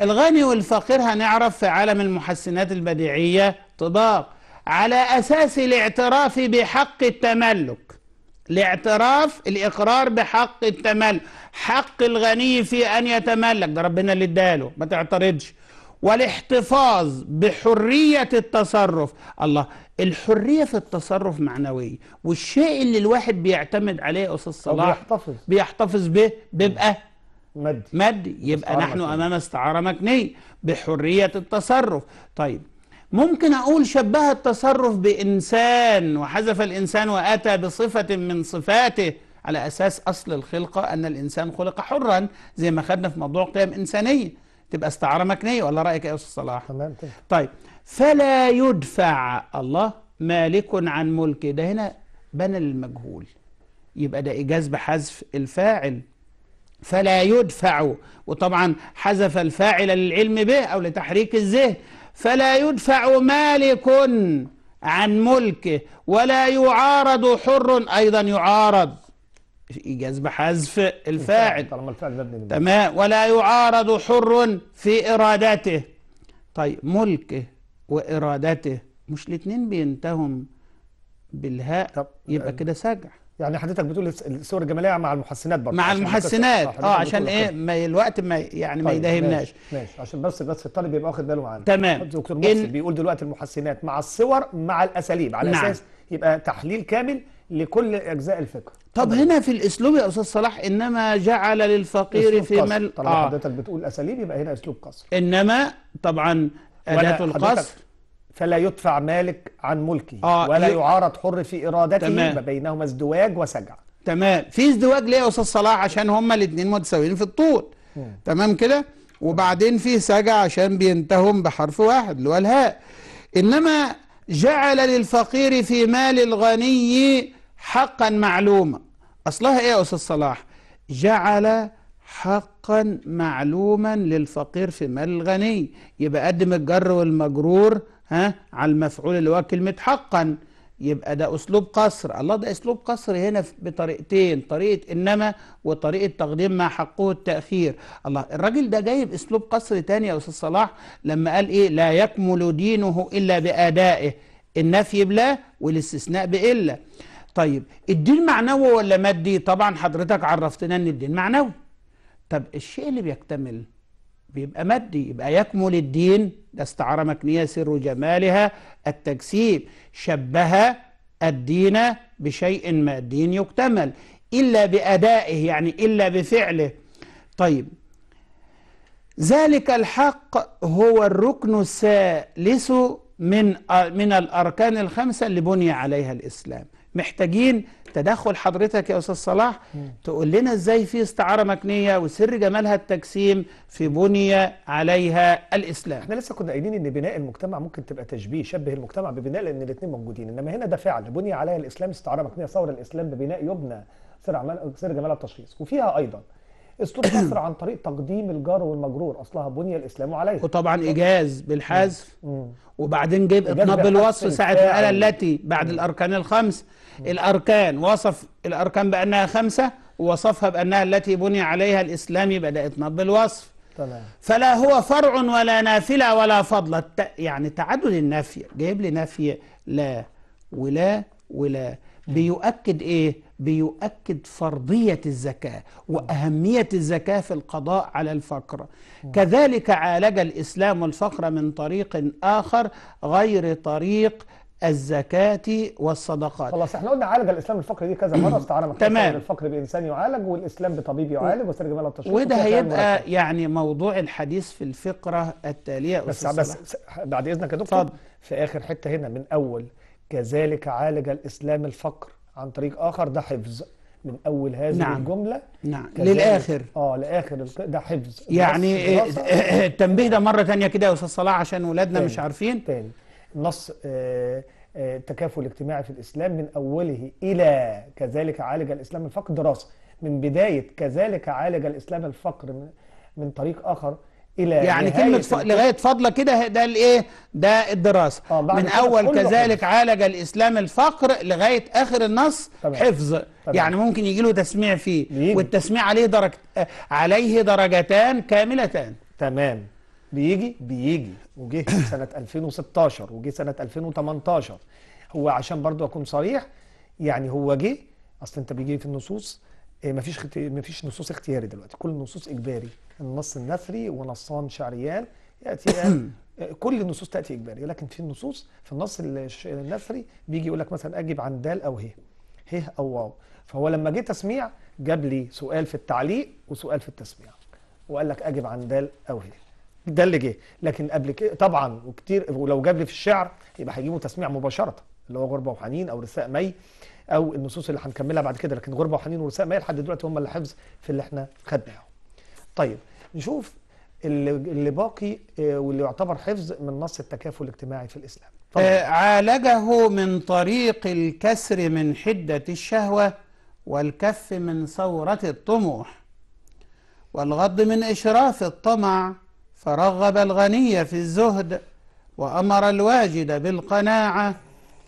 الغني والفقير هنعرف في عالم المحسنات البديعية طباق على أساس الاعتراف بحق التملك الاعتراف الإقرار بحق التملك حق الغني في أن يتملك ده ربنا اللي اداله ما تعترضش والاحتفاظ بحرية التصرف الله الحرية في التصرف معنوية والشيء اللي الواحد بيعتمد عليه أستاذ صلاح بيحتفظ بيحتفظ به بيبقى مادي مادي يبقى نحن أمام استعارة مكنية بحرية التصرف طيب ممكن أقول شبه التصرف بإنسان وحذف الإنسان وأتى بصفة من صفاته على أساس أصل الخلقة أن الإنسان خلق حرا زي ما خدنا في موضوع قيم إنسانية تبقى استعارة مكنية ولا رأيك إيه يا أستاذ صلاح؟ تمام طيب فلا يدفع الله مالك عن ملكه ده هنا بنى المجهول يبقى ده إيجاز بحذف الفاعل فلا يدفع وطبعا حذف الفاعل للعلم به أو لتحريك الذهن فلا يدفع مالك عن ملكه ولا يعارض حر أيضا يعارض إيجاز بحذف الفاعل طالما الفاعل تمام ولا يعارض حر في إرادته طيب ملكه وإرادته مش الاتنين بينتهم بالهاء يبقى آه، كده سجع يعني حضرتك بتقول الصور الجماليه مع المحسنات برضه مع المحسنات اه عشان ايه ما الوقت ما يعني طيب ما يداهمناش ماشي عشان بس بس الطالب يبقى واخد باله معانا تمام دكتور محسن إن... بيقول دلوقتي المحسنات مع الصور مع الاساليب على نعم. اساس يبقى تحليل كامل لكل اجزاء الفكر طب هنا في الاسلوب يا استاذ صلاح انما جعل للفقير في مال طالما آه. حضرتك بتقول اساليب يبقى هنا اسلوب قصر انما طبعا اداه القصر فلا يدفع مالك عن ملكه آه ولا ي... يعارض حر في إرادته تمام. بينهما ازدواج وسجع تمام في ازدواج ليه يا أستاذ صلاح عشان هما الاثنين متساويين في الطول مم. تمام كده وبعدين في سجع عشان بينتهم بحرف واحد اللي هو الهاء إنما جعل للفقير في مال الغني حقا معلوما أصلها إيه يا أستاذ صلاح جعل حقا معلوما للفقير في مال الغني يبقى قدم الجر والمجرور ها على المفعول اللي هو كلمة حقا يبقى ده أسلوب قصر الله ده أسلوب قصر هنا بطريقتين طريقة إنما وطريقة تقديم ما حقه التأخير الله الراجل ده جايب أسلوب قصر تاني يا أستاذ صلاح لما قال إيه لا يكمل دينه إلا بأدائه النفي بلا والاستثناء بإلا طيب الدين معنوي ولا مادي طبعا حضرتك عرفتنا ان الدين معنوي طب الشيء اللي بيكتمل بيبقى مادي يبقى يكمل الدين ده استعارة مكنية سر جمالها التجسيم شبه الدين بشيء ما الدين يكتمل إلا بأدائه يعني إلا بفعله طيب ذلك الحق هو الركن الثالث من من الأركان الخمسة اللي بني عليها الإسلام محتاجين تدخل حضرتك يا أستاذ صلاح تقول لنا إزاي في استعارة مكنية وسر جمالها التجسيم في بني عليها الإسلام احنا لسه كنا قايلين إن بناء المجتمع ممكن تبقى تشبيه شبه المجتمع ببناء لأن الاثنين موجودين إنما هنا ده فعل بني عليها الإسلام استعارة مكنية ثورة الإسلام ببناء يبنى سر جمالها التشخيص وفيها أيضا اسلوب مصر عن طريق تقديم الجار والمجرور اصلها بني الاسلام عليها وطبعا إيه؟ ايجاز بالحذف وبعدين جيب اطناب بالوصف ساعه الاله التي بعد الاركان الخمس الأركان وصف الأركان بأنها خمسة ووصفها بأنها التي بني عليها الإسلام يبقى ده الوصف بالوصف فلا هو فرع ولا نافلة ولا فضل يعني تعدد النافية جايب لي نافية لا ولا ولا بيؤكد إيه بيؤكد فرضية الزكاة وأهمية الزكاة في القضاء على الفقر كذلك عالج الإسلام الفقر من طريق آخر غير طريق الزكاة والصدقات خلاص احنا قلنا عالج الإسلام الفقر دي كذا مرة استعارة تمام الفقر بإنسان يعالج والإسلام بطبيب يعالج وسر جمال التشريع وده هيبقى يعني موضوع الحديث في الفقرة التالية بس بس بعد إذنك يا دكتور في آخر حتة هنا من أول كذلك عالج الإسلام الفقر عن طريق آخر ده حفظ من اول هذه نعم. الجمله نعم للاخر اه لاخر ده حفظ يعني إيه، آه، التنبيه ده مره ثانيه كده يا استاذ صلاح عشان ولادنا مش عارفين تاني نص آه التكافل الاجتماعي في الإسلام من أوله إلى كذلك عالج الإسلام الفقر دراسة من بداية كذلك عالج الإسلام الفقر من طريق آخر الى يعني كلمه ف... لغايه فضله كده ده الايه ده الدراسه آه من اول كذلك عالج الاسلام الفقر لغايه اخر النص طبعا. حفظ طبعا. يعني ممكن يجي له تسميع فيه بيجي. والتسميع عليه درجه آه، عليه درجتان كاملتان تمام بيجي بيجي وجه سنه 2016 وجه سنه 2018 هو عشان برضو اكون صريح يعني هو جه اصل انت بيجي في النصوص آه، مفيش خت... مفيش نصوص اختياري دلوقتي كل النصوص اجباري النص النثري ونصان شعريان يأتي آه، كل النصوص تاتي اجباري لكن في النصوص في النص النثري بيجي يقول لك مثلا اجب عن دال او ه ه او واو فهو لما جه تسميع جاب لي سؤال في التعليق وسؤال في التسميع وقال لك اجب عن دال او ه ده اللي جه لكن قبل كده طبعا وكتير ولو جاب لي في الشعر يبقى هيجيبه تسميع مباشره اللي هو غربه وحنين او رثاء مي او النصوص اللي هنكملها بعد كده لكن غربه وحنين ورثاء مي لحد دلوقتي هم اللي حفظ في اللي احنا خدناهم. طيب نشوف اللي باقي آه، واللي يعتبر حفظ من نص التكافل الاجتماعي في الاسلام. طبعا. آه، عالجه من طريق الكسر من حده الشهوه والكف من ثوره الطموح والغض من اشراف الطمع فرغب الغني في الزهد وأمر الواجد بالقناعة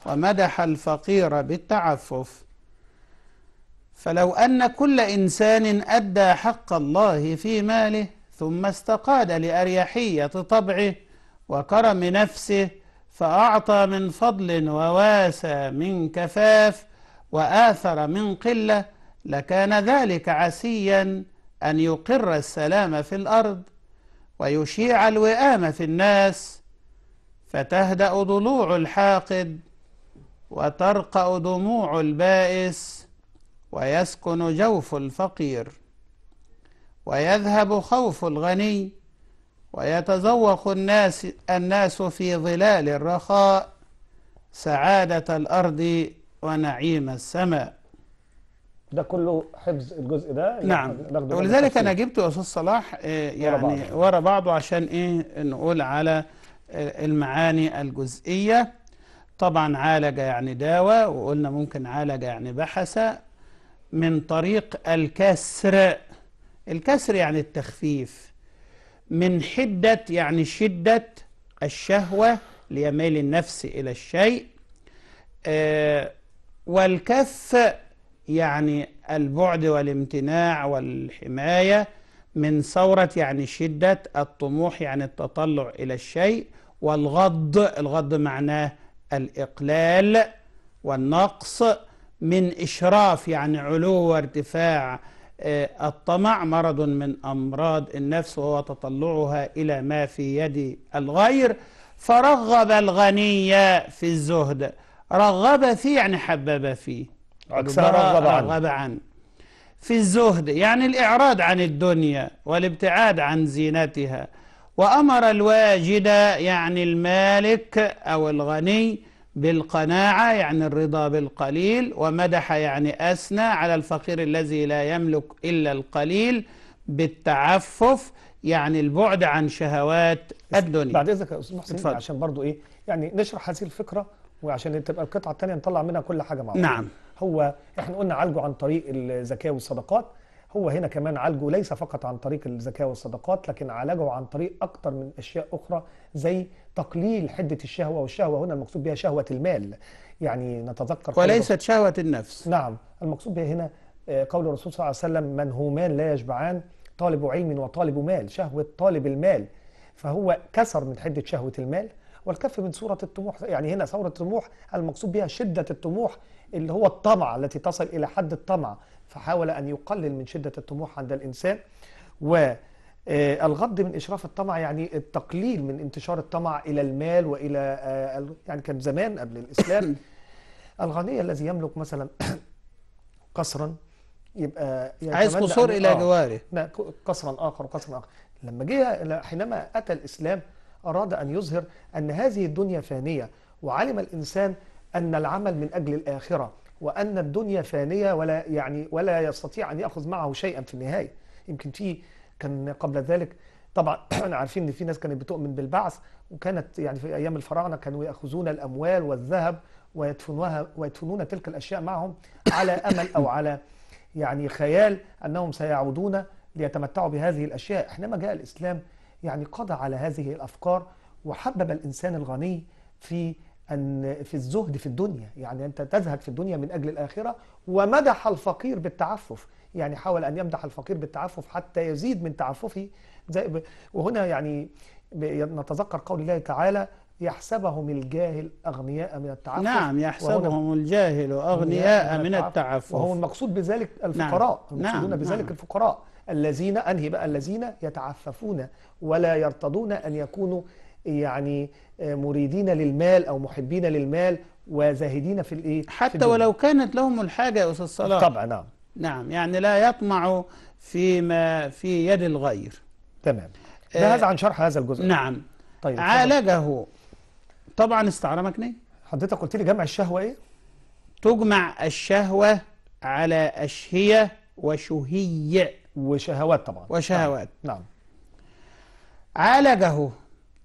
ومدح الفقير بالتعفف فلو أن كل إنسان أدى حق الله في ماله ثم استقاد لأريحية طبعه وكرم نفسه فأعطى من فضل وواسى من كفاف وآثر من قلة لكان ذلك عسيا أن يقر السلام في الأرض ويشيع الوئام في الناس فتهدأ ضلوع الحاقد وترقأ دموع البائس ويسكن جوف الفقير ويذهب خوف الغني ويتذوق الناس الناس في ظلال الرخاء سعادة الأرض ونعيم السماء ده كله حفظ الجزء ده يعني نعم ولذلك انا جبته يا استاذ صلاح آه، يعني ورا بعضه عشان ايه نقول على المعاني الجزئيه طبعا عالج يعني داوى وقلنا ممكن عالج يعني بحث من طريق الكسر الكسر يعني التخفيف من حده يعني شده الشهوه ليميل النفس الى الشيء آه، والكف يعني البعد والامتناع والحماية من ثورة يعني شدة الطموح يعني التطلع إلى الشيء والغض الغض معناه الإقلال والنقص من إشراف يعني علو وارتفاع آه، الطمع مرض من أمراض النفس وهو تطلعها إلى ما في يد الغير فرغب الغني في الزهد رغب فيه يعني حبب فيه أكثر رغب عنه. رغب عنه في الزهد يعني الإعراض عن الدنيا والابتعاد عن زينتها وأمر الواجد يعني المالك أو الغني بالقناعة يعني الرضا بالقليل ومدح يعني أثنى على الفقير الذي لا يملك إلا القليل بالتعفف يعني البعد عن شهوات الدنيا بعد إذنك يا أستاذ محسن عشان برضو إيه يعني نشرح هذه الفكرة وعشان تبقى القطعة الثانية نطلع منها كل حاجة مع بعض نعم هو احنا قلنا عالجه عن طريق الزكاه والصدقات هو هنا كمان عالجه ليس فقط عن طريق الزكاه والصدقات لكن عالجه عن طريق اكتر من اشياء اخرى زي تقليل حده الشهوه والشهوه هنا المقصود بها شهوه المال يعني نتذكر وليست شهوه النفس نعم المقصود بها هنا آه، قول الرسول صلى الله عليه وسلم من هومان لا يشبعان طالب علم وطالب مال شهوه طالب المال فهو كسر من حده شهوه المال والكف من صورة الطموح يعني هنا صوره الطموح المقصود بها شدة الطموح اللي هو الطمع التي تصل إلى حد الطمع فحاول أن يقلل من شدة الطموح عند الإنسان و آه، الغض من إشراف الطمع يعني التقليل من انتشار الطمع إلى المال وإلى آه، يعني كان زمان قبل الإسلام الغني الذي يملك مثلا قصرا يبقى عايز قصور الى جواره جواره قصرا اخر وقصرا اخر لما جه حينما اتى الاسلام اراد ان يظهر ان هذه الدنيا فانيه وعلم الانسان أن العمل من أجل الآخرة وأن الدنيا فانية ولا يعني ولا يستطيع أن يأخذ معه شيئا في النهاية يمكن في كان قبل ذلك طبعا عارفين ان في ناس كانت بتؤمن بالبعث وكانت يعني في ايام الفراعنه كانوا ياخذون الاموال والذهب ويدفنوها ويدفنون تلك الاشياء معهم على امل او على يعني خيال انهم سيعودون ليتمتعوا بهذه الاشياء، حينما جاء الاسلام يعني قضى على هذه الافكار وحبب الانسان الغني في أن في الزهد في الدنيا يعني أنت تزهد في الدنيا من أجل الآخرة ومدح الفقير بالتعفف يعني حاول أن يمدح الفقير بالتعفف حتى يزيد من تعففه زي وهنا يعني نتذكر قول الله تعالى يحسبهم الجاهل أغنياء من التعفف نعم يحسبهم الجاهل أغنياء من التعفف وهو المقصود بذلك نعم، الفقراء نعم المقصودون نعم بذلك نعم الفقراء الذين أنهي بقى الذين يتعففون ولا يرتضون أن يكونوا يعني آه، مريدين للمال أو محبين للمال وزاهدين في الإيه؟ حتى في ولو كانت لهم الحاجة يا أستاذ صلاح طبعا نعم نعم يعني لا يطمع فيما في يد الغير تمام ده آه، هذا عن شرح هذا الجزء نعم طيب عالجه طبعا استعارة مكنية حضرتك قلت لي جمع الشهوة إيه؟ تجمع الشهوة على أشهية وشهي وشهوات طبعا وشهوات نعم, نعم. عالجه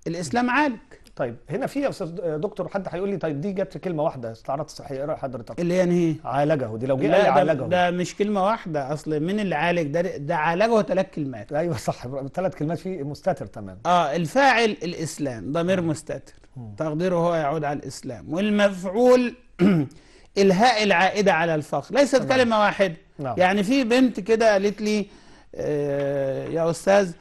الاسلام عالج طيب هنا في يا استاذ دكتور حد هيقول لي طيب دي جت في كلمه واحده استعراض الصحيه ايه حضرتك اللي يعني ايه عالجه دي لو جه قال عالجه ده مش كلمه واحده اصل من اللي عالج ده ده عالجه ثلاث كلمات ايوه صح ثلاث كلمات في مستتر تمام اه الفاعل الاسلام ضمير مستتر تقديره هو يعود على الاسلام والمفعول الهاء العائده على الفخر ليست تمام. كلمه واحده نعم. يعني في بنت كده قالت لي آه يا استاذ آه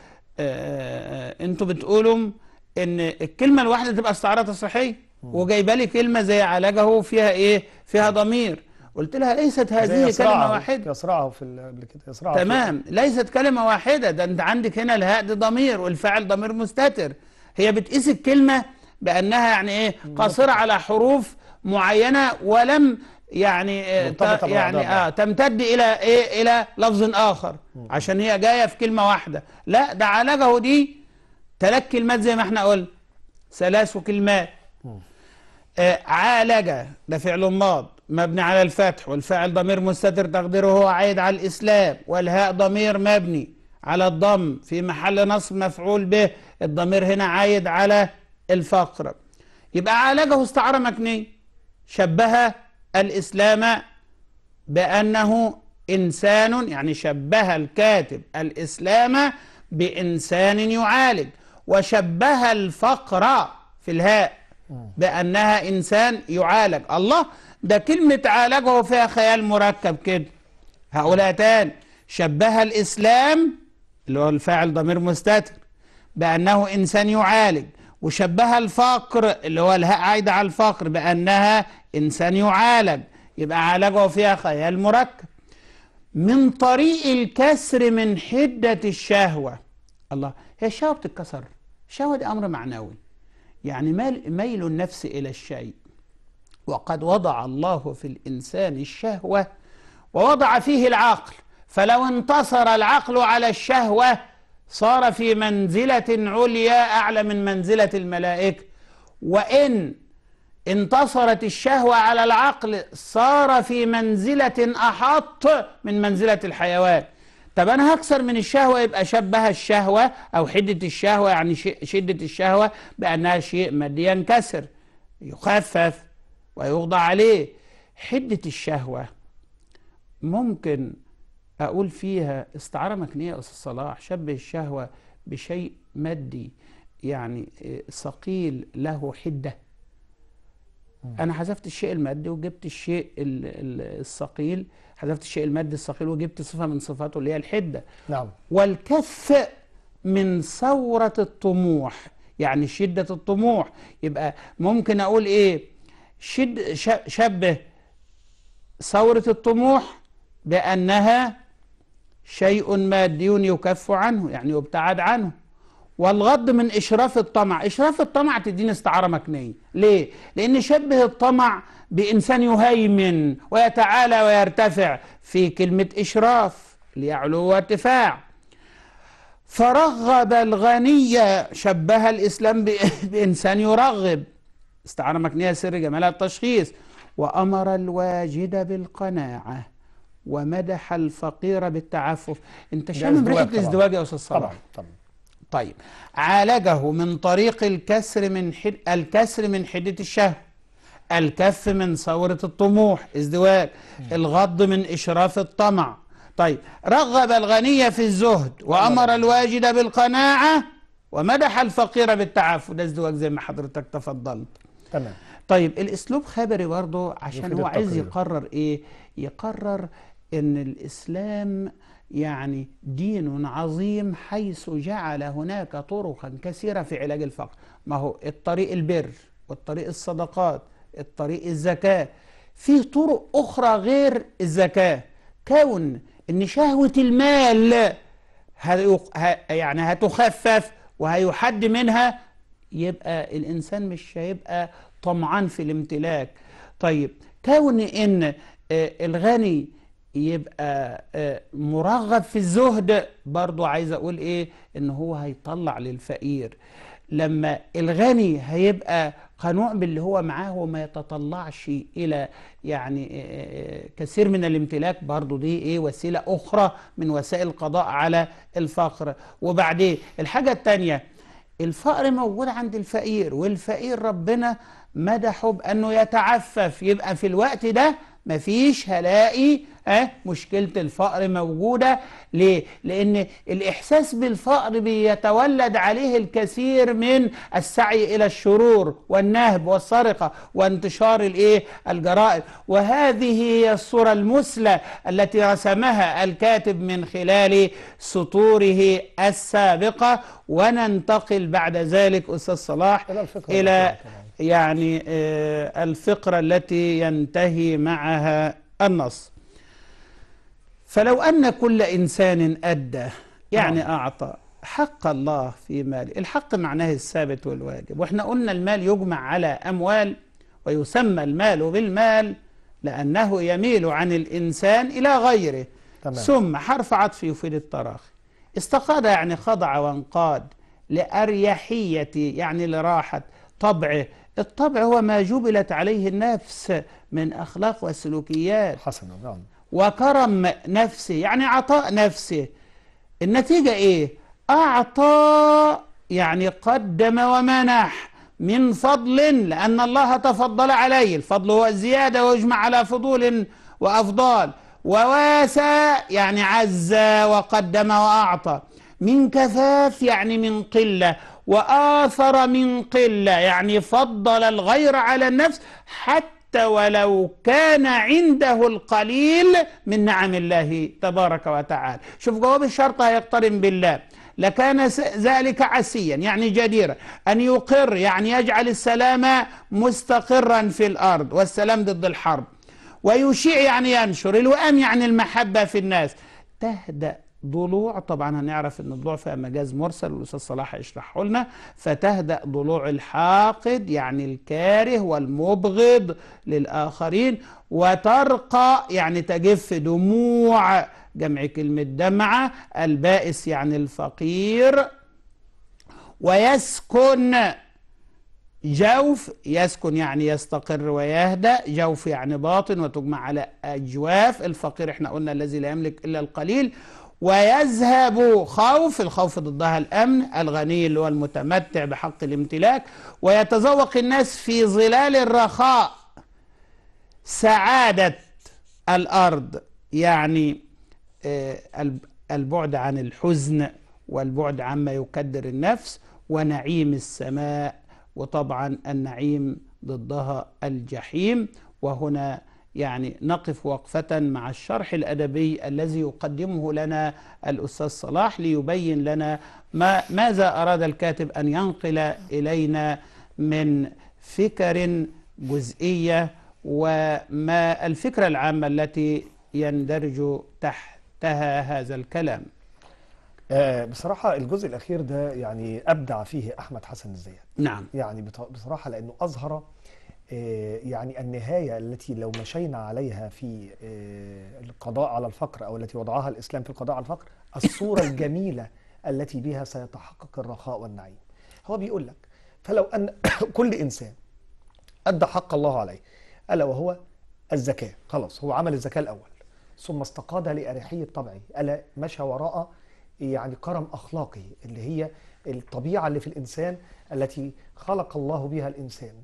آه, آه، انتوا بتقولوا ان الكلمه الواحده تبقى استعاره تصريحيه وجايبه لي كلمه زي عالجه فيها ايه فيها نعم. ضمير قلت لها ليست هذه يعني كلمه واحده يسرعه في قبل كده يسرعه تمام فيه. ليست كلمه واحده ده انت عندك هنا الهاء دي ضمير والفاعل ضمير مستتر هي بتقيس الكلمه بانها يعني ايه قاصره على حروف معينه ولم يعني آه، يعني اه تمتد الى ايه الى لفظ اخر عشان هي جايه في كلمه واحده لا ده عالجه دي ثلاث كلمات زي ما احنا قلنا ثلاث كلمات آه عالج ده فعل ماض مبني على الفتح والفاعل ضمير مستتر تقديره هو عائد على الإسلام والهاء ضمير مبني على الضم في محل نصب مفعول به الضمير هنا عايد على الفقر يبقى عالجه استعارة مكنية شبه الإسلام بأنه إنسان يعني شبه الكاتب الإسلام بإنسان يعالج وشبه الفقر في الهاء بأنها إنسان يعالج الله ده كلمة عالجه فيها خيال مركب كده هقولها تاني شبه الإسلام اللي هو الفاعل ضمير مستتر بأنه إنسان يعالج وشبه الفقر اللي هو الهاء عايدة على الفقر بأنها إنسان يعالج يبقى عالجه فيها خيال مركب من طريق الكسر من حدة الشهوة الله هي الشهوة بتتكسر شهود أمر معنوي يعني ميل النفس إلى الشيء وقد وضع الله في الإنسان الشهوة ووضع فيه العقل فلو انتصر العقل على الشهوة صار في منزلة عليا أعلى من منزلة الملائكة وإن انتصرت الشهوة على العقل صار في منزلة أحط من منزلة الحيوان طب انا هكسر من الشهوه يبقى شبه الشهوه او حده الشهوه يعني شده الشهوه بانها شيء مادي ينكسر يخفف ويوضع عليه حده الشهوه ممكن اقول فيها استعاره مكنيه يا استاذ صلاح شبه الشهوه بشيء مادي يعني آه، ثقيل له حده انا حذفت الشيء المادي وجبت الشيء الثقيل حذفت الشيء المادي الثقيل وجبت صفه من صفاته اللي هي الحده نعم والكف من ثوره الطموح يعني شده الطموح يبقى ممكن اقول ايه شد شبه ثوره الطموح بانها شيء مادي يكف عنه يعني يبتعد عنه والغض من إشراف الطمع إشراف الطمع تديني استعارة مكنية ليه؟ لأن شبه الطمع بإنسان يهيمن ويتعالى ويرتفع في كلمة إشراف ليعلو وارتفاع فرغب الغني شبه الإسلام بإنسان يرغب استعارة مكنية سر جمال التشخيص وأمر الواجد بالقناعة ومدح الفقير بالتعفف انت شامم ريحه الازدواج يا استاذ صلاح طبعا طبعا طيب عالجه من طريق الكسر من حد... الكسر من حدة الشهوة الكف من ثورة الطموح ازدواج الغض من إشراف الطمع طيب رغب الغني في الزهد وأمر الواجد بالقناعة ومدح الفقير بالتعفف ده ازدواج زي ما حضرتك تفضلت تمام طيب الاسلوب خبري برضه عشان هو عايز يقرر ايه يقرر ان الاسلام يعني دين عظيم حيث جعل هناك طرقا كثيرة في علاج الفقر ما هو الطريق البر والطريق الصدقات الطريق الزكاة في طرق أخرى غير الزكاة كون أن شهوة المال يعني هتخفف وهيحد منها يبقى الإنسان مش هيبقى طمعان في الامتلاك طيب كون أن آه، الغني يبقى آه، مرغب في الزهد برضو عايز اقول ايه ان هو هيطلع للفقير لما الغني هيبقى قنوع باللي هو معاه وما يتطلعش الى يعني آه، آه، كثير من الامتلاك برضو دي ايه وسيله اخرى من وسائل القضاء على الفقر وبعدين الحاجه الثانيه الفقر موجود عند الفقير والفقير ربنا مدحه بانه يتعفف يبقى في الوقت ده مفيش هلاقي أه مشكلة الفقر موجودة ليه؟ لأن الإحساس بالفقر بيتولد عليه الكثير من السعي إلى الشرور والنهب والسرقة وانتشار الإيه؟ الجرائم وهذه هي الصورة المثلى التي رسمها الكاتب من خلال سطوره السابقة وننتقل بعد ذلك أستاذ صلاح إلى, الفكرة إلى الفكرة. يعني آه، الفقرة التي ينتهي معها النص فلو أن كل إنسان أدى يعني نعم. أعطى حق الله في ماله الحق معناه الثابت والواجب وإحنا قلنا المال يجمع على أموال ويسمى المال بالمال لأنه يميل عن الإنسان إلى غيره تمام. ثم حرف عطف يفيد التراخي استقاد يعني خضع وانقاد لأريحية يعني لراحة طبعه الطبع هو ما جبلت عليه النفس من أخلاق وسلوكيات حسنا نعم وكرم نفسه يعني عطاء نفسه النتيجة إيه أعطى يعني قدم ومنح من فضل لأن الله تفضل عليه الفضل هو الزيادة ويجمع على فضول وأفضال وواسى يعني عز وقدم وأعطى من كفاف يعني من قلة وآثر من قلة يعني فضل الغير على النفس حتى ولو كان عنده القليل من نعم الله تبارك وتعالى شوف جواب الشرط هيقترن بالله لكان ذلك عسيا يعني جديرا أن يقر يعني يجعل السلام مستقرا في الأرض والسلام ضد الحرب ويشيع يعني ينشر الوئام يعني المحبة في الناس تهدأ ضلوع طبعا هنعرف ان الضلوع فيها مجاز مرسل والاستاذ صلاح يشرحه لنا فتهدا ضلوع الحاقد يعني الكاره والمبغض للاخرين وترقى يعني تجف دموع جمع كلمه دمعه البائس يعني الفقير ويسكن جوف يسكن يعني يستقر ويهدأ جوف يعني باطن وتجمع على أجواف الفقير احنا قلنا الذي لا يملك إلا القليل ويذهب خوف الخوف ضدها الأمن الغني اللي هو المتمتع بحق الامتلاك ويتذوق الناس في ظلال الرخاء سعادة الأرض يعني آه، البعد عن الحزن والبعد عما يكدر النفس ونعيم السماء وطبعا النعيم ضدها الجحيم وهنا يعني نقف وقفة مع الشرح الأدبي الذي يقدمه لنا الأستاذ صلاح ليبين لنا ما ماذا أراد الكاتب أن ينقل إلينا من فكر جزئية وما الفكرة العامة التي يندرج تحتها هذا الكلام آه، بصراحة الجزء الأخير ده يعني أبدع فيه أحمد حسن الزيات نعم يعني بصراحة لأنه أظهر آه، يعني النهاية التي لو مشينا عليها في آه، القضاء على الفقر أو التي وضعها الإسلام في القضاء على الفقر الصورة الجميلة التي بها سيتحقق الرخاء والنعيم هو بيقول لك فلو أن كل إنسان أدى حق الله عليه ألا وهو الزكاة خلاص هو عمل الزكاة الأول ثم استقاد لأريحية طبعه ألا مشى وراء يعني كرم أخلاقي اللي هي الطبيعة اللي في الإنسان التي خلق الله بها الإنسان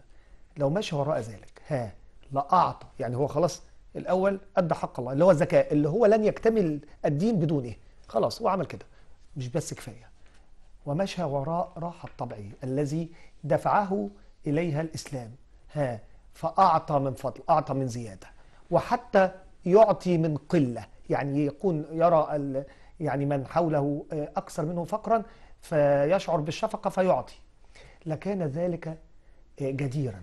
لو مشى وراء ذلك ها لأعطى يعني هو خلاص الأول أدى حق الله اللي هو الزكاة اللي هو لن يكتمل الدين بدونه خلاص هو عمل كده مش بس كفاية ومشى وراء راحة طبعي الذي دفعه إليها الإسلام ها فأعطى من فضل أعطى من زيادة وحتى يعطي من قلة يعني يكون يرى يعني من حوله آه، أكثر منه فقرا فيشعر بالشفقة فيعطي لكان ذلك آه، جديرا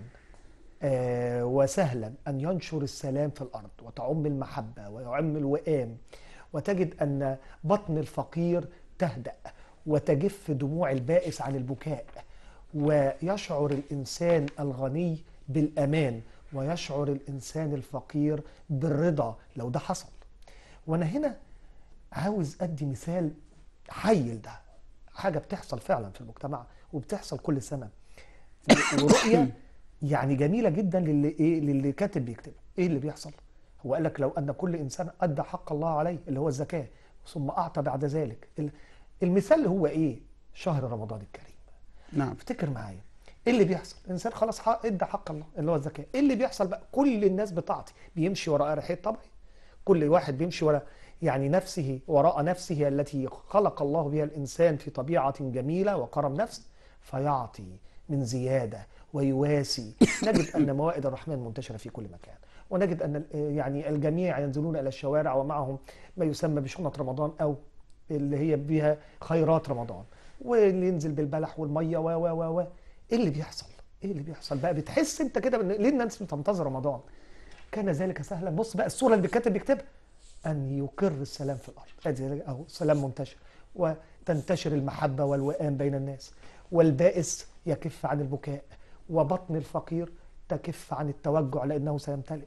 آه، وسهلا أن ينشر السلام في الأرض وتعم المحبة ويعم الوئام وتجد أن بطن الفقير تهدأ وتجف دموع البائس عن البكاء ويشعر الإنسان الغني بالأمان ويشعر الإنسان الفقير بالرضا لو ده حصل وأنا هنا عاوز أدي مثال حي لده حاجة بتحصل فعلا في المجتمع وبتحصل كل سنة ورؤية يعني جميله جدا للي ايه للي كاتب بيكتبها ايه اللي بيحصل هو قال لك لو ان كل انسان ادى حق الله عليه اللي هو الزكاه ثم اعطى بعد ذلك المثال هو ايه شهر رمضان الكريم نعم افتكر معايا ايه اللي بيحصل الانسان خلاص حق ادى حق الله اللي هو الزكاه ايه اللي بيحصل بقى كل الناس بتعطي بيمشي وراء ريحه طبعي كل واحد بيمشي وراء يعني نفسه وراء نفسه التي خلق الله بها الانسان في طبيعه جميله وكرم نفس فيعطي من زياده ويواسي نجد أن موائد الرحمن منتشرة في كل مكان ونجد أن آه، يعني الجميع ينزلون إلى الشوارع ومعهم ما يسمى بشنط رمضان أو اللي هي بها خيرات رمضان واللي ينزل بالبلح والمية و و و إيه اللي بيحصل؟ إيه اللي بيحصل بقى؟ بتحس أنت كده ليه الناس بتنتظر رمضان؟ كان ذلك سهلا بص بقى الصورة اللي الكاتب بيكتبها أن يقر السلام في الأرض أدي أهو السلام منتشر وتنتشر المحبة والوئام بين الناس والبائس يكف عن البكاء وبطن الفقير تكف عن التوجع لأنه سيمتلئ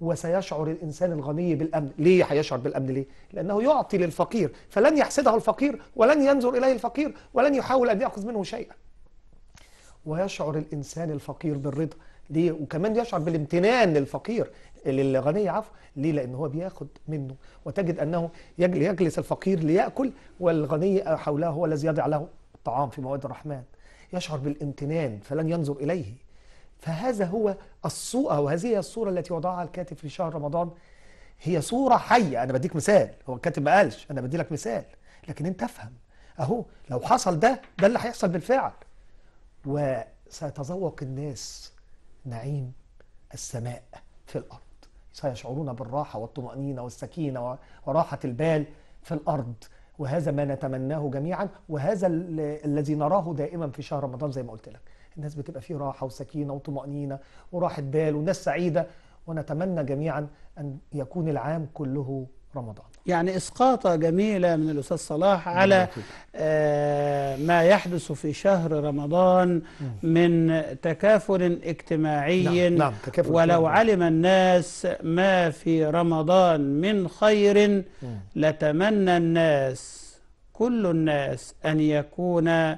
وسيشعر الإنسان الغني بالأمن ليه هيشعر بالأمن ليه؟ لأنه يعطي للفقير فلن يحسده الفقير ولن ينظر إليه الفقير ولن يحاول أن يأخذ منه شيئا ويشعر الإنسان الفقير بالرضا ليه؟ وكمان يشعر بالامتنان للفقير للغني عفوا ليه؟ لأن هو بياخد منه وتجد أنه يجلس الفقير ليأكل والغني حوله هو الذي يضع له الطعام في مواد الرحمن يشعر بالامتنان فلن ينظر إليه فهذا هو الصورة وهذه هي الصورة التي وضعها الكاتب في شهر رمضان هي صورة حية أنا بديك مثال هو الكاتب ما قالش أنا بدي لك مثال لكن أنت افهم أهو لو حصل ده ده اللي هيحصل بالفعل وسيتذوق الناس نعيم السماء في الأرض سيشعرون بالراحة والطمأنينة والسكينة وراحة البال في الأرض وهذا ما نتمناه جميعا وهذا الذي نراه دائما في شهر رمضان زي ما قلت لك الناس بتبقى فيه راحة وسكينة وطمأنينة وراحة بال وناس سعيدة ونتمنى جميعا أن يكون العام كله رمضان يعني إسقاطة جميلة من الأستاذ صلاح نعم، على آه ما يحدث في شهر رمضان من تكافل اجتماعي نعم. نعم. تكافل ولو نعم. علم الناس ما في رمضان من خير مم. لتمنى الناس كل الناس أن يكون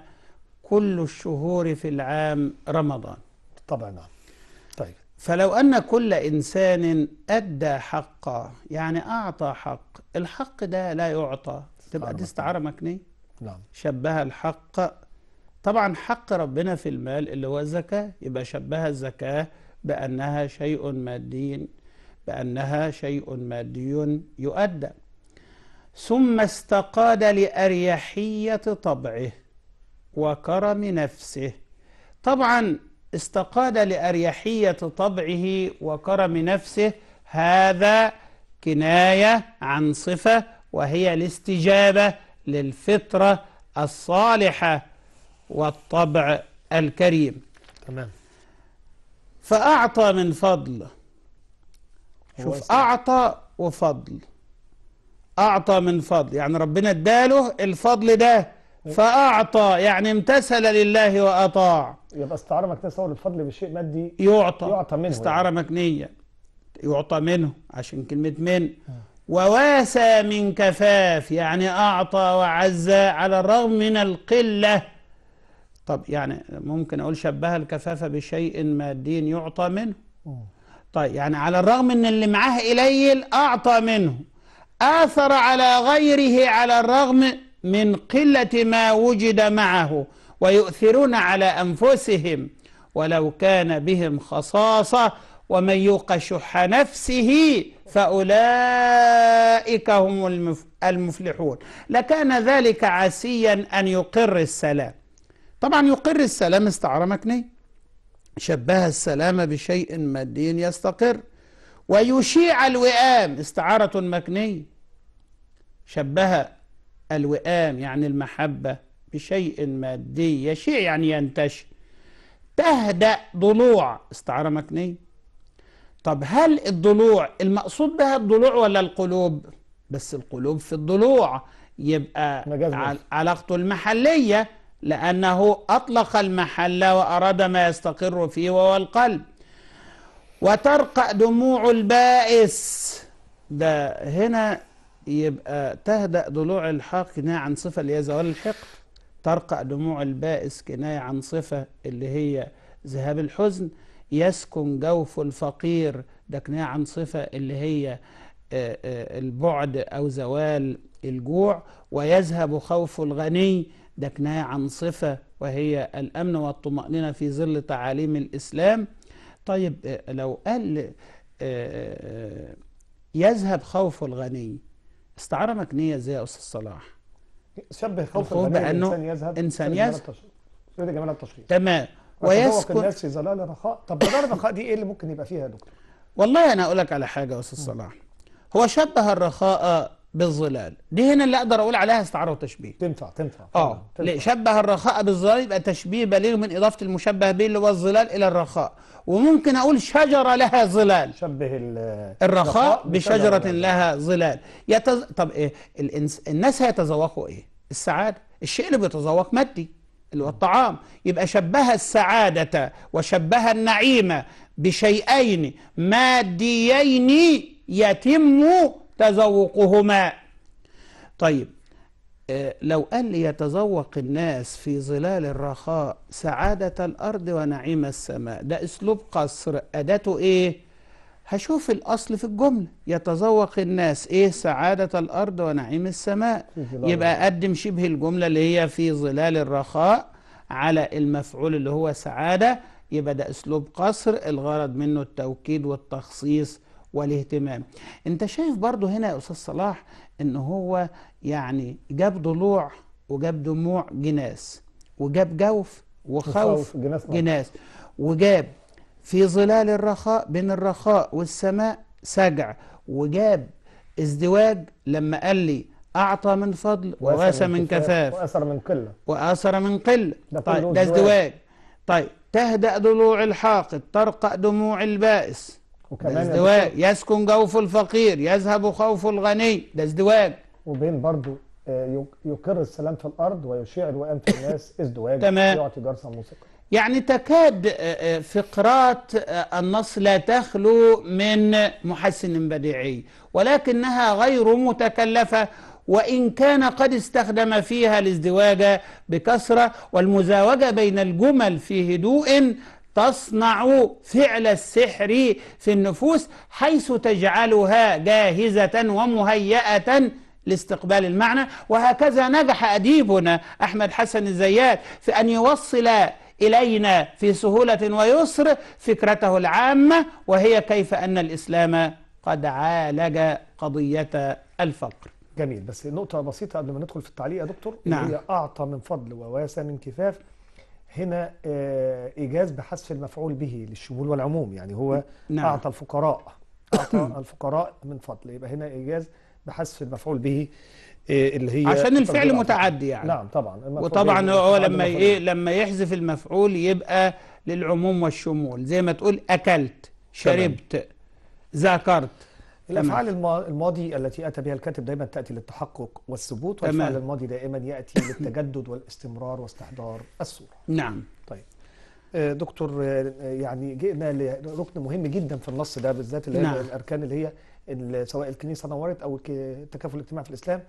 كل الشهور في العام رمضان طبعا نعم فلو أن كل إنسان أدى حقا يعني أعطى حق الحق ده لا يعطى تبقى دي استعارة مكنية نعم شبه الحق طبعا حق ربنا في المال اللي هو الزكاة يبقى شبه الزكاة بأنها شيء مادي بأنها شيء مادي يؤدى ثم استقاد لأريحية طبعه وكرم نفسه طبعا استقال لأريحية طبعه وكرم نفسه هذا كناية عن صفة وهي الاستجابة للفطرة الصالحة والطبع الكريم تمام فأعطى من فضل شوف أعطى وفضل أعطى من فضل يعني ربنا اداله الفضل ده فأعطى يعني امتثل لله وأطاع يبقى استعارة مكنية الفضل بشيء مادي يعطى يعطى منه يعني. استعارة مكنية يعطى منه عشان كلمة من آه. وواسى من كفاف يعني أعطى وعزى على الرغم من القلة طب يعني ممكن أقول شبه الكفافة بشيء مادي يعطى منه آه. طيب يعني على الرغم ان اللي معاه قليل أعطى منه آثر على غيره على الرغم من قلة ما وجد معه ويؤثرون على أنفسهم ولو كان بهم خصاصة ومن يوق شح نفسه فأولئك هم المفلحون لكان ذلك عسيا أن يقر السلام طبعا يقر السلام استعارة مكنية شبه السلام بشيء مادي يستقر ويشيع الوئام استعارة مكنية شبه الوئام يعني المحبة بشيء مادي يشيع يعني ينتشر تهدأ ضلوع استعارة مكنية طب هل الضلوع المقصود بها الضلوع ولا القلوب بس القلوب في الضلوع يبقى علاقته المحلية لأنه أطلق المحلة وأراد ما يستقر فيه وهو القلب وترقأ دموع البائس ده هنا يبقى تهدأ ضلوع الحاق كناية عن صفة اللي هي زوال الحقد ترقع دموع البائس كناية عن صفة اللي هي ذهاب الحزن يسكن جوف الفقير ده كناية عن صفة اللي هي آه، آه، البعد أو زوال الجوع ويذهب خوف الغني ده كناية عن صفة وهي الأمن والطمأنينة في ظل تعاليم الإسلام طيب آه، لو قال يذهب خوف الغني استعارة مكنية ازاي يا أستاذ صلاح؟ شبه خوف بأنه إنسان يذهب إنسان يذهب جمال التشخيص تمام ويسكن الناس في ظلال الرخاء طب ظلال الرخاء دي إيه اللي ممكن يبقى فيها يا دكتور؟ والله أنا أقول لك على حاجة يا أستاذ صلاح هو شبه الرخاء بالظلال دي هنا اللي اقدر اقول عليها استعاره وتشبيه تنفع تنفع اه شبه الرخاء بالظلال يبقى تشبيه بليغ من اضافه المشبه به اللي هو الظلال الى الرخاء وممكن اقول شجره لها ظلال شبه الرخاء بشجره لها ظلال يتز... طب ايه الإنس... الناس هيتذوقوا ايه السعاده الشيء اللي بيتذوق مادي اللي هو الطعام يبقى شبه السعاده وشبه النعيم بشيئين ماديين يتم تذوقهما طيب آه، لو قال لي يتذوق الناس في ظلال الرخاء سعادة الأرض ونعيم السماء ده أسلوب قصر أداته إيه؟ هشوف الأصل في الجملة يتذوق الناس إيه سعادة الأرض ونعيم السماء يبقى أقدم شبه الجملة اللي هي في ظلال الرخاء على المفعول اللي هو سعادة يبقى ده أسلوب قصر الغرض منه التوكيد والتخصيص والاهتمام انت شايف برضو هنا يا استاذ صلاح ان هو يعني جاب ضلوع وجاب دموع جناس وجاب جوف وخوف جناس, جناس وجاب في ظلال الرخاء بين الرخاء والسماء سجع وجاب ازدواج لما قال لي أعطى من فضل وغاس من, من كفاف وأثر من قلة وأثر من قلة ده, طيب ده ازدواج طيب تهدأ ضلوع الحاقد ترقأ دموع البائس وكمان ازدواج يسكن جوف الفقير يذهب خوف الغني ده ازدواج وبين برضو آه، يقر السلام في الارض ويشيع الوئام في الناس ازدواج تمام يعطي جرس موسيقى يعني تكاد آه، آه، فقرات النص لا تخلو من محسن بديعي ولكنها غير متكلفة وإن كان قد استخدم فيها الازدواج بكثرة والمزاوجة بين الجمل في هدوء تصنع فعل السحر في النفوس حيث تجعلها جاهزة ومهيئة لاستقبال المعنى وهكذا نجح أديبنا أحمد حسن الزيات في أن يوصل إلينا في سهولة ويسر فكرته العامة وهي كيف أن الإسلام قد عالج قضية الفقر جميل بس نقطة بسيطة قبل ما ندخل في التعليق يا دكتور نعم. هي أعطى من فضل وواسى من كفاف هنا آه، إيجاز بحذف المفعول به للشمول والعموم يعني هو نعم. أعطى الفقراء أعطى الفقراء من فضل يبقى هنا إيجاز بحذف المفعول به آه، اللي هي عشان الفعل متعدي يعني نعم طبعا وطبعا يعني هو لما ايه لما يحذف المفعول يبقى للعموم والشمول زي ما تقول اكلت شربت ذكرت الافعال الماضي التي اتى بها الكاتب دائما تاتي للتحقق والثبوت والفعل الماضي دائما ياتي للتجدد والاستمرار واستحضار الصوره نعم طيب آه، دكتور آه، يعني جئنا لركن مهم جدا في النص ده بالذات اللي نعم. هي الاركان اللي هي سواء الكنيسه نورت او التكافل الاجتماعي في الاسلام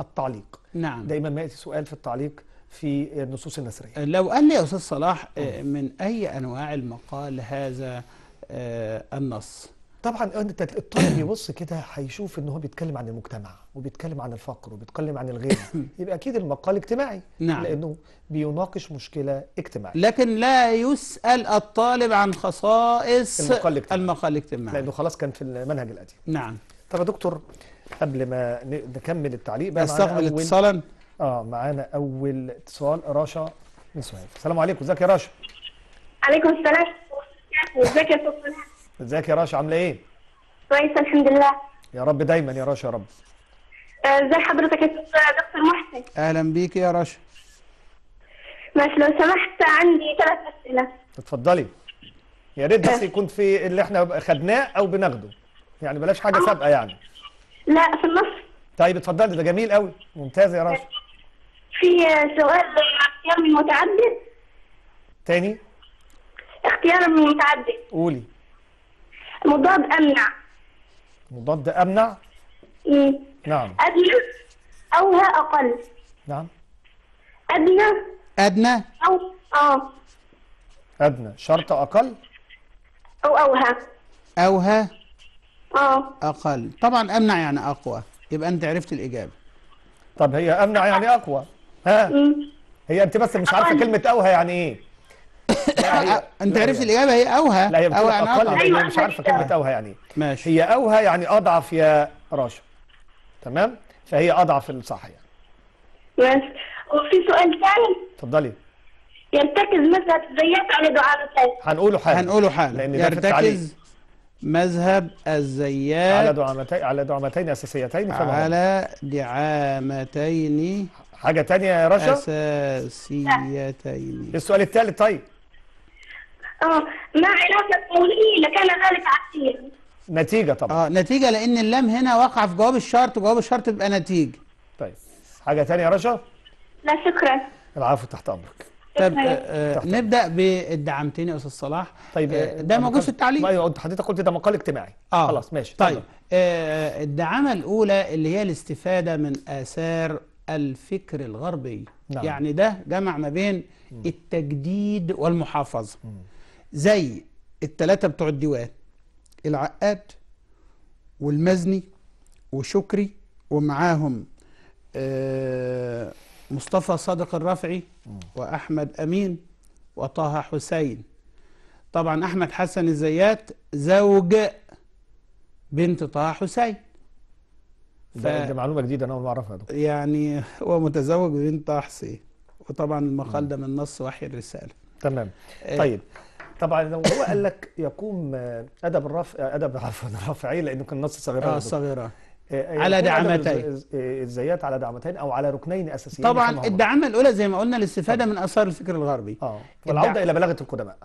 التعليق نعم دائما ما ياتي سؤال في التعليق في النصوص النثريه آه، لو قال لي يا استاذ صلاح من اي انواع المقال هذا النص طبعا الطالب يبص كده هيشوف ان هو بيتكلم عن المجتمع وبيتكلم عن الفقر وبيتكلم عن الغنى يبقى اكيد المقال اجتماعي نعم. لانه بيناقش مشكله اجتماعيه لكن لا يسال الطالب عن خصائص المقال الاجتماعي, المقال الاجتماعي. لانه خلاص كان في المنهج القديم نعم طب يا دكتور قبل ما نكمل التعليق بقى نستقبل اتصالا اه معانا اول اتصال رشا من سوهاج السلام عليكم ازيك يا رشا عليكم السلام ازيك يا استاذ ازيك يا رشا عامله ايه؟ كويسه الحمد لله يا رب دايما يا رشا يا رب آه، ازي حضرتك يا دكتور محسن اهلا بيك يا رشا ماشي لو سمحت عندي ثلاث اسئله اتفضلي يا ريت بس آه. يكون في اللي احنا خدناه او بناخده يعني بلاش حاجه آه. سابقه يعني لا في النص طيب اتفضلي ده جميل قوي ممتاز يا رشا في سؤال اختيار من متعدد تاني اختيار من متعدد قولي مضاد أمنع مضاد أمنع؟ مم. إيه. نعم أدنى ها أقل نعم أدنى أدنى أو آه أدنى شرط أقل أو او ها آه أقل طبعا أمنع يعني أقوى يبقى أنت عرفت الإجابة طب هي أمنع يعني أقوى ها مم. إيه. هي أنت بس مش عارفة كلمة أوها يعني إيه انت عرفت الاجابه هي اوهى لا هي أنا اقل أيوة مش عارفه كلمه اوهى يعني ماشي هي اوهى يعني اضعف يا راشا تمام فهي اضعف الصح يعني ماشي وفي سؤال ثاني اتفضلي يرتكز مذهب الزيات على دعاء الرسول هنقوله حالا هنقوله حالا لان ده مذهب الزيات على دعامتين على دعامتين اساسيتين فما على دعامتين حاجه ثانيه يا رشا اساسيتين السؤال الثالث طيب اه مع علاقه مولي لكان ذلك عسير نتيجه طبعا اه نتيجه لان اللام هنا واقعه في جواب الشرط وجواب الشرط بيبقى نتيجه طيب حاجه ثانيه يا رشا لا شكرا العفو تحت امرك طيب آه, آه، نبدا بالدعمتين يا استاذ صلاح طيب آه ده موجود في التعليم ايوه حضرتك قلت ده مقال اجتماعي اه خلاص ماشي طيب آه،, آه الدعامه الاولى اللي هي الاستفاده من اثار الفكر الغربي نعم. يعني ده جمع ما بين التجديد والمحافظه زي التلاتة بتوع الديوان العقاد والمزني وشكري ومعاهم آه، مصطفى صادق الرافعي وأحمد أمين وطه حسين طبعا أحمد حسن الزيات زوج بنت طه حسين ف... ده, معلومة جديدة أنا أول ما أعرفها يعني هو متزوج ببنت طه حسين وطبعا المقال ده من نص وحي الرسالة تمام آه، طيب آه طبعا لو هو قال لك يقوم آه، ادب الرفع آه، ادب عفوا الرفعي لانه كان نص صغيره اه صغيره آه. على دعمتين الزيات على دعمتين او على ركنين اساسيين طبعا الدعامه الاولى زي ما قلنا الاستفاده من اثار الفكر الغربي اه والعوده الدع... الى بلاغه القدماء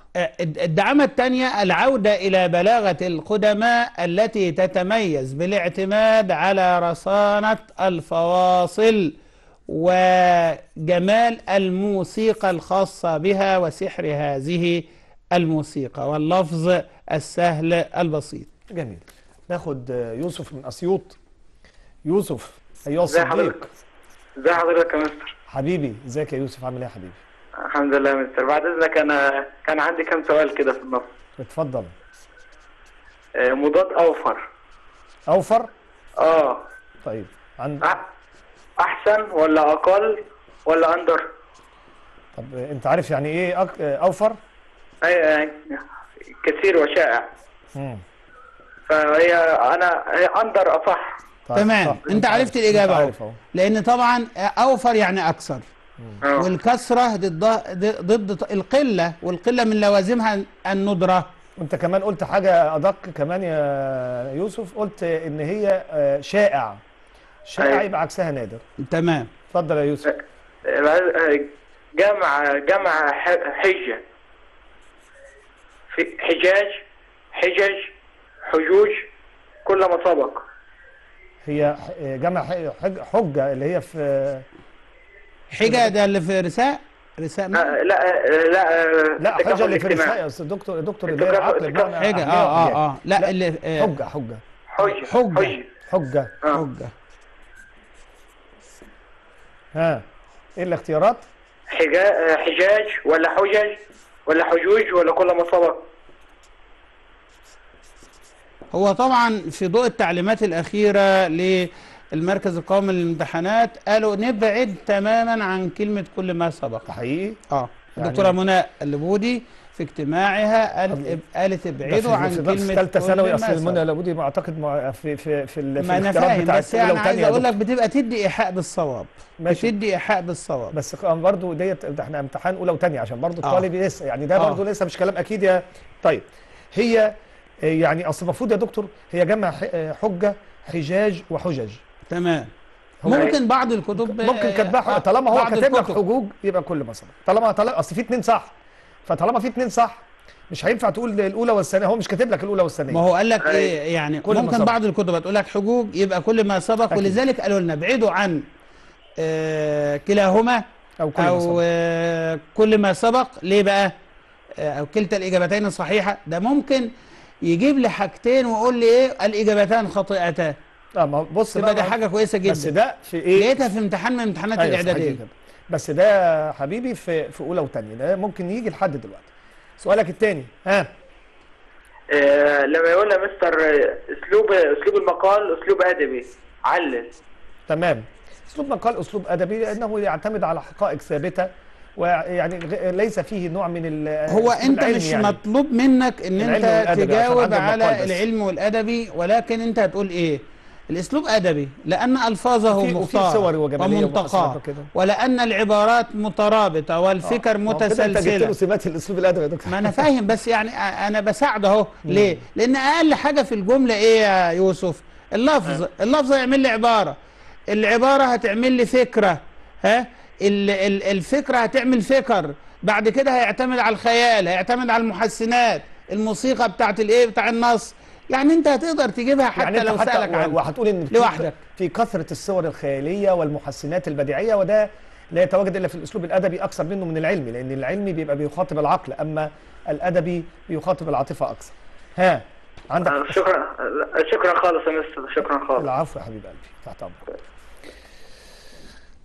الدعامه الثانيه العوده الى بلاغه القدماء التي تتميز بالاعتماد على رصانه الفواصل وجمال الموسيقى الخاصه بها وسحر هذه الموسيقى واللفظ السهل البسيط جميل ناخد يوسف من أسيوط يوسف أيها الصديق ازي حضرتك يا مستر حبيبي ازيك يا يوسف عامل ايه يا حبيبي الحمد لله يا مستر بعد اذنك انا كان عندي كام سؤال كده في النص اتفضل آه، مضاد اوفر اوفر اه طيب عند احسن ولا اقل ولا اندر طب انت عارف يعني ايه أك... اوفر كثير وشائع فهي انا اندر اصح طيب، تمام طيب. انت عرفت الاجابه اهو لان طبعا اوفر يعني اكثر والكسره والكثره ضد ضد القله والقله من لوازمها الندره انت كمان قلت حاجه ادق كمان يا يوسف قلت ان هي شائع آه، شائع يبقى عكسها نادر تمام اتفضل يا يوسف أه، أه، جمع جمع حجه في حجاج حجج حجوج كل ما سبق هي جمع حجة اللي هي في حجة ده اللي في رساء رساء آه، لا آه، لا آه، لا لا حجة اللي في رساء يا استاذ دكتور دكتور اللي هي عقل حجة اه اه اه لا اللي حجة حجة حجة حجة حجة حجة ها ايه الاختيارات؟ حجاج ولا حجج ولا حجوج ولا كل مصابة هو طبعا في ضوء التعليمات الأخيرة للمركز القومي للامتحانات قالوا نبعد تماما عن كلمة كل ما سبق حقيقي اه الدكتورة يعني دكتورة منى اللبودي في اجتماعها قالت قالت ابعدوا عن كلمه ثالثه ثانوي اصل المنى لابد اعتقد في في في, ال... في ما انا فاهم بس يعني عايز اقول لك بتبقى تدي ايحاء بالصواب ماشي بتدي ايحاء بالصواب بس برضه ديت احنا امتحان اولى وثانيه عشان برضه آه. الطالب آه. لسه يعني ده آه. برضه لسه مش كلام اكيد يا طيب هي يعني اصل المفروض يا دكتور هي جمع حجه حجاج وحجج تمام ممكن بعض الكتب ممكن كاتبها آه، طالما هو كاتب لك حجوج يبقى كل مثلا طالما طالما اصل في اثنين صح فطالما في اثنين صح مش هينفع تقول الاولى والثانيه هو مش كاتب لك الاولى والثانيه ما هو قال لك ايه أيوة. يعني كل ممكن بعض الكتب تقول لك حجوج يبقى كل ما سبق أكيد. ولذلك قالوا لنا ابعدوا عن آه كلاهما او كل أو ما سبق, آه كل ما سبق ليه بقى آه او كلتا الاجابتين صحيحه ده ممكن يجيب لي حاجتين ويقول لي ايه الاجابتان خاطئتان اه ما بص بقى ده حاجه كويسه جدا بس ده في ايه لقيتها في امتحان من امتحانات أيوة، الاعداديه بس ده حبيبي في في اولى وثانيه ده ممكن يجي لحد دلوقتي سؤالك الثاني ها آه لما يقولنا مستر اسلوب اسلوب المقال اسلوب ادبي علل تمام اسلوب مقال اسلوب ادبي لانه يعتمد على حقائق ثابته ويعني ليس فيه نوع من هو انت مش يعني. مطلوب منك ان انت تجاوب على العلم والادبي ولكن انت هتقول ايه الأسلوب أدبي لأن ألفاظه مختار ومنتقاة ولأن العبارات مترابطة والفكر آه. متسلسلة أنت سمات الأسلوب الأدبي يا دكتور ما أنا فاهم بس يعني أنا بساعده أهو ليه؟ لأن أقل حاجة في الجملة إيه يا يوسف؟ اللفظ آه. اللفظ هيعمل لي عبارة العبارة هتعمل لي فكرة ها؟ الفكرة هتعمل فكر بعد كده هيعتمد على الخيال هيعتمد على المحسنات الموسيقى بتاعت الايه بتاع النص يعني انت هتقدر تجيبها يعني حتى يعني لو حتى سالك عنها وهتقول ان لوحدك في كثره الصور الخياليه والمحسنات البديعيه وده لا يتواجد الا في الاسلوب الادبي اكثر منه من العلمي لان العلمي بيبقى بيخاطب العقل اما الادبي بيخاطب العاطفه اكثر ها عندك آه، شكرا شكرا خالص يا مستر شكرا خالص العفو يا حبيب قلبي تحت امرك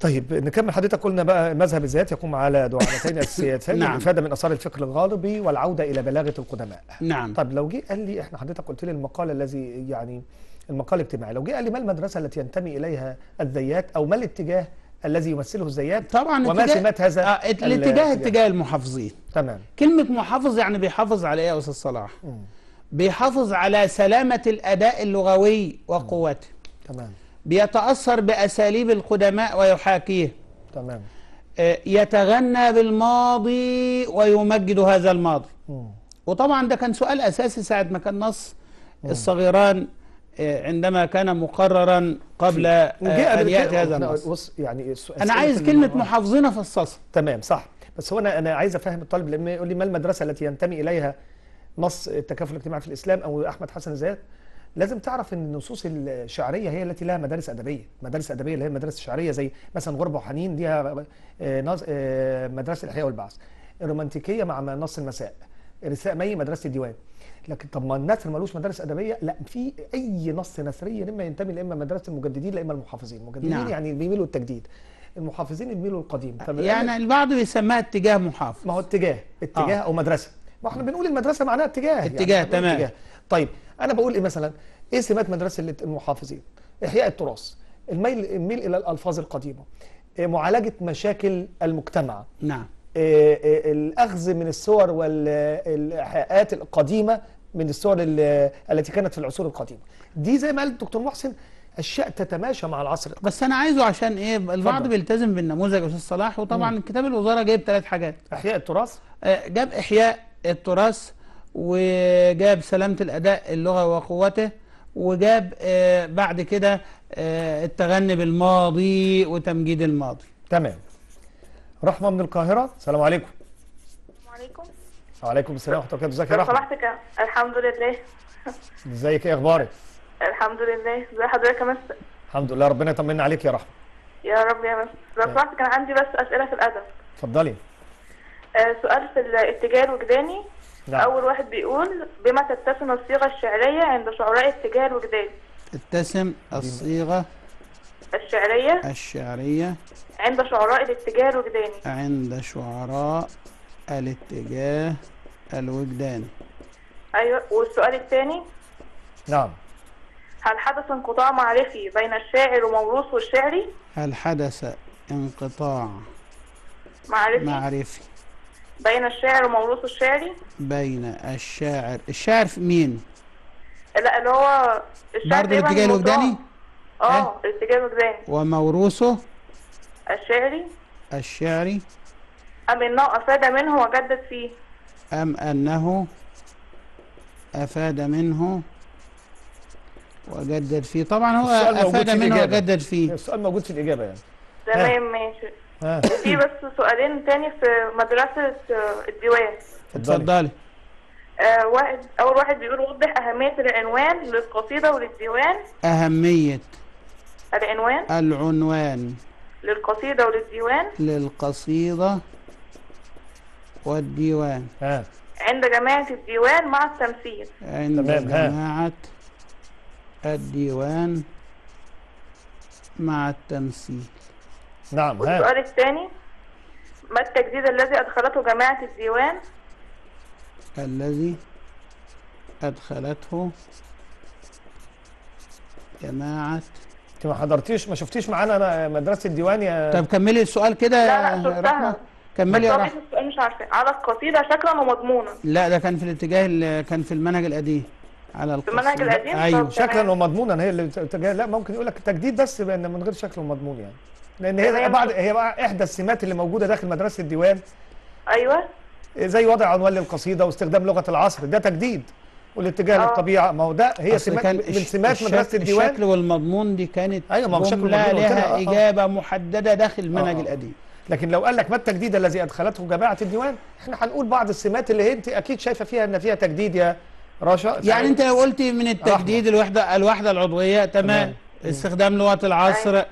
طيب نكمل حضرتك قلنا بقى مذهب الذات يقوم على دعوتين اساسيتين نعم. الافاده من اثار الفكر الغالبي والعوده الى بلاغه القدماء نعم طب لو جه قال لي احنا حضرتك قلت لي المقال الذي يعني المقال الاجتماعي لو جه قال لي ما المدرسه التي ينتمي اليها الذيات او ما الاتجاه الذي يمثله الزيات طبعا وما سمات هذا آه الاتجاه اتجاه المحافظين تمام كلمه محافظ يعني بيحافظ على ايه يا استاذ صلاح بيحافظ على سلامه الاداء اللغوي وقوته تمام بيتأثر بأساليب القدماء ويحاكيه تمام آه، يتغنى بالماضي ويمجد هذا الماضي م. وطبعا ده كان سؤال أساسي ساعة ما كان نص م. الصغيران آه، عندما كان مقررا قبل آه، أن يأتي هذا النص يعني أنا عايز كلمة محافظين في الصص تمام صح بس هو أنا أنا عايز أفهم الطالب لما يقول لي ما المدرسة التي ينتمي إليها نص التكافل الاجتماعي في الإسلام أو أحمد حسن زياد لازم تعرف ان النصوص الشعريه هي التي لها مدارس ادبيه مدارس ادبيه اللي هي المدارس الشعريه زي مثلا غربه وحنين ليها آه، آه، مدرسه الاحياء والبعث الرومانتيكيه مع نص المساء رساء مي مدرسه الديوان لكن طب ما النثر ملوش مدارس ادبيه لا في اي نص نثري اما ينتمي لاما مدرسه المجددين لاما المحافظين المجددين نعم. يعني بيميلوا التجديد المحافظين بيميلوا القديم آه، يعني البعض بيسميها اتجاه محافظ ما هو اتجاه اتجاه آه. او مدرسه ما احنا بنقول المدرسه معناها اتجاه يعني اتجاه يعني تمام اتجاه. طيب انا بقول ايه مثلا ايه سمات مدرسه المحافظين احياء التراث الميل الميل الى الالفاظ القديمه إيه، معالجه مشاكل المجتمع نعم إيه، إيه، الاخذ من الصور والاحاءات القديمه من الصور التي كانت في العصور القديمه دي زي ما قال الدكتور محسن اشياء تتماشى مع العصر القديم. بس انا عايزه عشان ايه البعض بيلتزم بالنموذج يا استاذ صلاح وطبعا كتاب الوزاره جايب ثلاث حاجات احياء التراث آه، جاب احياء التراث وجاب سلامة الأداء اللغة وقوته وجاب آه، بعد كده آه، التغني بالماضي وتمجيد الماضي تمام رحمة من القاهرة السلام عليكم وعليكم وعليكم السلام ورحمة الله وبركاته ازيك يا رحمة صباحتك الحمد لله ازيك ايه اخبارك الحمد لله ازي حضرتك يا مس الحمد لله ربنا يطمنا عليك يا رحمة يا رب يا مس لو سمحت كان عندي بس أسئلة في الأدب اتفضلي آه، سؤال في الاتجاه الوجداني نعم. أول واحد بيقول بما تتسم الصيغة الشعرية عند شعراء اتجاه الوجدان تتسم الصيغة الشعرية الشعرية عند شعراء الاتجاه الوجداني عند شعراء الاتجاه الوجداني أيوة والسؤال الثاني نعم هل حدث انقطاع معرفي بين الشاعر وموروثه الشعري؟ هل حدث انقطاع معرفي, معرفي بين الشاعر وموروث الشعري بين الشاعر الشاعر في مين؟ لا اللي هو الشاعر برضه الاتجاه الوجداني؟ اه الاتجاه الوجداني وموروثه الشعري الشعري أم أنه أفاد منه وجدد فيه أم أنه أفاد منه وجدد فيه طبعا هو أفاد منه وجدد فيه السؤال موجود في الإجابة يعني تمام ماشي في بس سؤالين تاني في مدرسه آه، الديوان اتفضلي آه، واحد اول واحد بيقول وضح اهميه العنوان للقصيده وللديوان اهميه العنوان العنوان للقصيده وللديوان للقصيده والديوان ها. عند جماعه الديوان مع التمثيل عند جماعه الديوان مع التمثيل نعم ها السؤال الثاني ما التجديد الذي أدخلته جماعة الديوان الذي أدخلته جماعة انت ما حضرتيش ما شفتيش معانا انا مدرسه الديوان يا طب كملي السؤال كده لا لا كملي يا رحمه السؤال مش عارفه على القصيده شكلا ومضمونا لا ده كان في الاتجاه اللي كان في المنهج القديم على القصيده المنهج القديم ايوه شكلا ومضمونا هي اللي لا ممكن يقول لك تجديد بس بان من غير شكل ومضمون يعني لان هي بعض هي بقى احدى السمات اللي موجوده داخل مدرسه الديوان ايوه زي وضع عنوان للقصيده واستخدام لغه العصر ده تجديد والاتجاه آه. للطبيعه ما هو ده هي سمات كان من سمات مدرسه الديوان الشكل والمضمون دي كانت ايوه ما هو شكل لا لها آه،, آه. اجابه محدده داخل المنهج آه. آه. القديم لكن لو قال لك ما التجديد الذي ادخلته جماعه الديوان احنا هنقول بعض السمات اللي انت اكيد شايفه فيها ان فيها تجديد يا رشا يعني انت لو قلت من التجديد الوحده الوحده العضويه تمام, تمام. استخدام لغه العصر أيوة.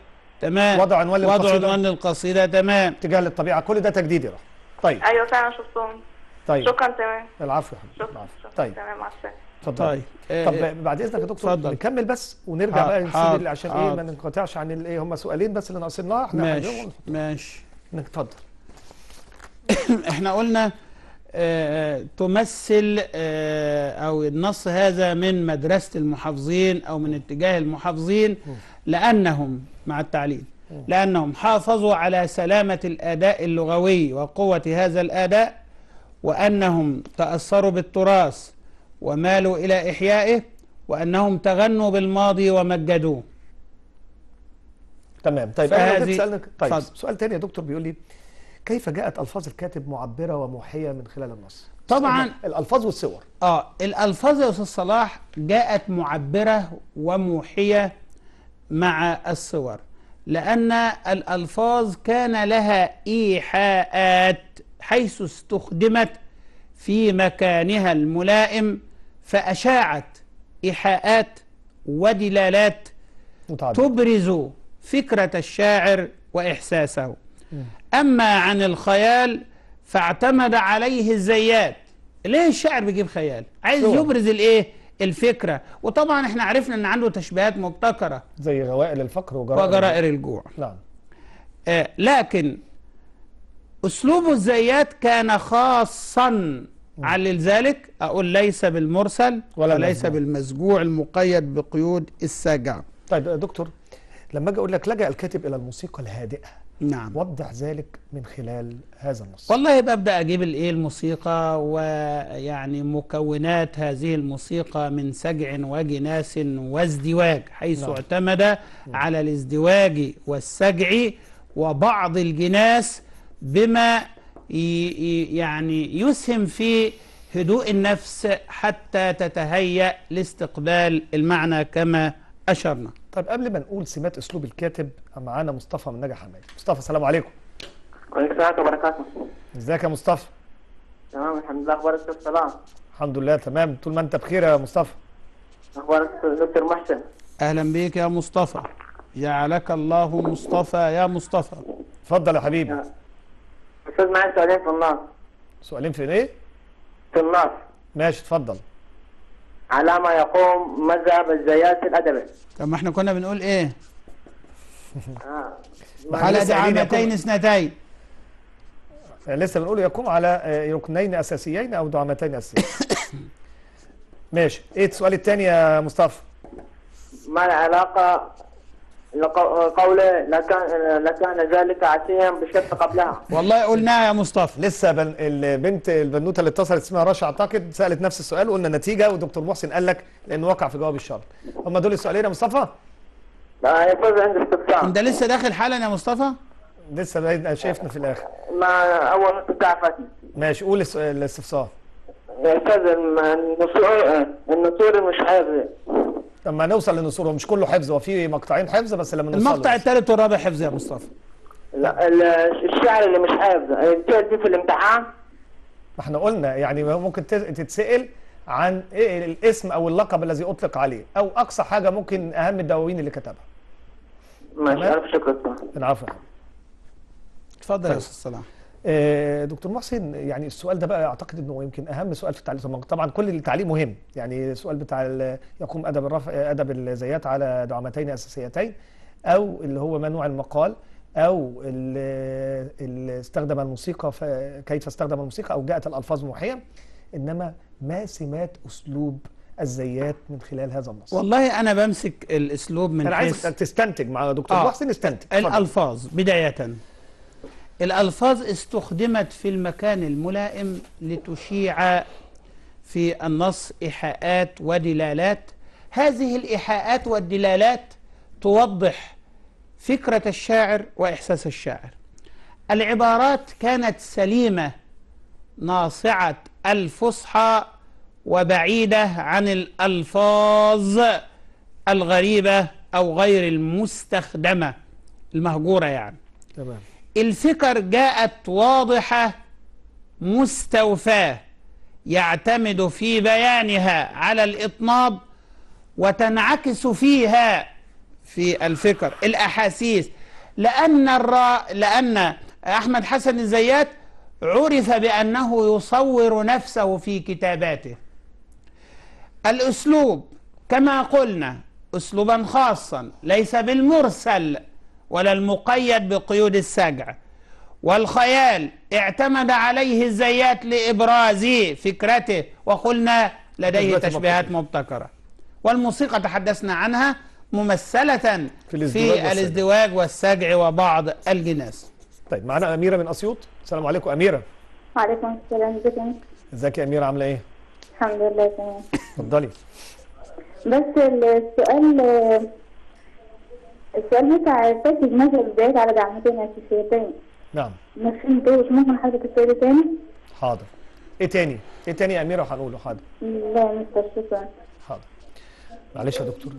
تمام وضع عنوان للقصيده وضع عنوان للقصيده تمام اتجاه للطبيعه كل ده تجديد يا رب طيب ايوه فعلا شفتهم طيب شكرا تمام العفو يا حبيبي شكرا طيب تمام مع السلامه اتفضل طيب, طيب. إيه بعد اذنك يا دكتور نكمل بس ونرجع حاضر. بقى نسيب عشان ايه ما ننقطعش عن الايه هم سؤالين بس اللي ناقصين احنا ماشي ماشي اتفضل احنا قلنا آه،, آه تمثل آه او النص هذا من مدرسه المحافظين او من اتجاه المحافظين لانهم مع التعليم لأنهم حافظوا على سلامة الأداء اللغوي وقوة هذا الأداء وأنهم تأثروا بالتراث ومالوا إلى إحيائه وأنهم تغنوا بالماضي ومجدوه تمام طيب أنا سألك طيب فضل. سؤال تاني يا دكتور بيقول لي كيف جاءت ألفاظ الكاتب معبرة وموحية من خلال النص طبعا الألفاظ والصور آه الألفاظ يا أستاذ صلاح جاءت معبرة وموحية مع الصور لأن الألفاظ كان لها إيحاءات حيث استخدمت في مكانها الملائم فأشاعت إيحاءات ودلالات متعدد. تبرز فكرة الشاعر وإحساسه أما عن الخيال فاعتمد عليه الزيات ليه الشاعر بيجيب خيال عايز يبرز الإيه الفكرة وطبعا احنا عرفنا ان عنده تشبيهات مبتكرة زي غوائل الفقر وجرائر, وجرائر الجوع نعم آه لكن أسلوب الزيات كان خاصا علل ذلك أقول ليس بالمرسل ولا وليس مزبوع. بالمسجوع المقيد بقيود السجع طيب دكتور لما اجي اقول لك لجأ الكاتب إلى الموسيقى الهادئة نعم وضح ذلك من خلال هذا النص والله ببدا اجيب الايه الموسيقى ويعني مكونات هذه الموسيقى من سجع وجناس وازدواج حيث نعم. اعتمد نعم. على الازدواج والسجع وبعض الجناس بما يعني يسهم في هدوء النفس حتى تتهيأ لاستقبال المعنى كما أشرنا طيب قبل ما نقول سمات اسلوب الكاتب معانا مصطفى من نجا حماد مصطفى السلام عليكم وعليكم السلام وبركاته ازيك يا مصطفى تمام الحمد لله اخبارك يا سلام الحمد لله تمام طول ما انت بخير يا مصطفى اخبارك دكتور محسن اهلا بيك يا مصطفى جعلك الله مصطفى يا مصطفى اتفضل يا حبيبي نعم. استاذ معايا سؤالين في النار سؤالين في ايه في النار ماشي اتفضل على ما يقوم مذهب الزيات الأدبي طب ما احنا كنا بنقول إيه؟ آه. على دعامتين اثنتين آه، لسه بنقول يقوم على آه، ركنين أساسيين أو دعامتين أساسيين ماشي إيه السؤال الثاني يا مصطفى ما العلاقة قوله لكان لكان ذلك عشيا بشكل قبلها والله قلناها يا مصطفى لسه البنت البنوته اللي اتصلت اسمها رشا اعتقد سالت نفس السؤال قلنا نتيجه ودكتور محسن قال لك لانه وقع في جواب الشرط هم دول السؤالين يا مصطفى؟ لا يفوز عند استفسار انت لسه داخل حالا يا مصطفى؟ لسه شايفنا في الاخر ما اول استفسار فاتني ماشي قول الاستفسار يا استاذ النسور النسور مش حاضر لما نوصل للنصور مش كله حفظ هو في مقطعين حفظ بس لما نوصل المقطع الثالث والرابع حفظ يا مصطفى لا الشعر اللي مش حافظ الامتياز في الامتحان ما احنا قلنا يعني ممكن تتسال عن ايه الاسم او اللقب الذي اطلق عليه او اقصى حاجه ممكن اهم الدواوين اللي كتبها ماشي عارف شكرا العفو اتفضل يا طيب. استاذ صلاح آه، دكتور محسن يعني السؤال ده بقى اعتقد انه يمكن اهم سؤال في التعليم طبعا كل التعليم مهم يعني السؤال بتاع يقوم ادب الرفع آه، ادب الزيات على دعامتين اساسيتين او اللي هو ما نوع المقال او اللي استخدم الموسيقى كيف استخدم الموسيقى او جاءت الالفاظ موحيه انما ما سمات اسلوب الزيات من خلال هذا النص والله انا بمسك الاسلوب من انا عايز تستنتج مع دكتور آه محسن استنتج الالفاظ بدايه الألفاظ استخدمت في المكان الملائم لتشيع في النص إيحاءات ودلالات هذه الإيحاءات والدلالات توضح فكرة الشاعر وإحساس الشاعر العبارات كانت سليمة ناصعة الفصحى وبعيدة عن الألفاظ الغريبة أو غير المستخدمة المهجورة يعني تمام الفكر جاءت واضحة مستوفاة يعتمد في بيانها على الإطناب وتنعكس فيها في الفكر الأحاسيس لأن, الرا... لأن أحمد حسن الزيات عرف بأنه يصور نفسه في كتاباته الأسلوب كما قلنا أسلوبا خاصا ليس بالمرسل ولا المقيد بقيود السجع والخيال اعتمد عليه الزيات لإبراز فكرته وقلنا لديه تشبيهات مبتكرة والموسيقى تحدثنا عنها ممثلة في الازدواج, في الازدواج والسجع وبعض الجناس طيب معنا أميرة من أسيوط السلام عليكم أميرة وعليكم السلام ازيك ازيك يا أميرة عاملة إيه؟ الحمد لله تمام اتفضلي بس السؤال السؤال متى أرسلت ماذا البدايات على دعمتين أساسيتين نعم تاني مش ممكن حضرتك السؤال تاني؟ حاضر ايه تاني؟ ايه تاني يا اميره وهنقوله حاضر لا مستر شكرا حاضر معلش يا دكتور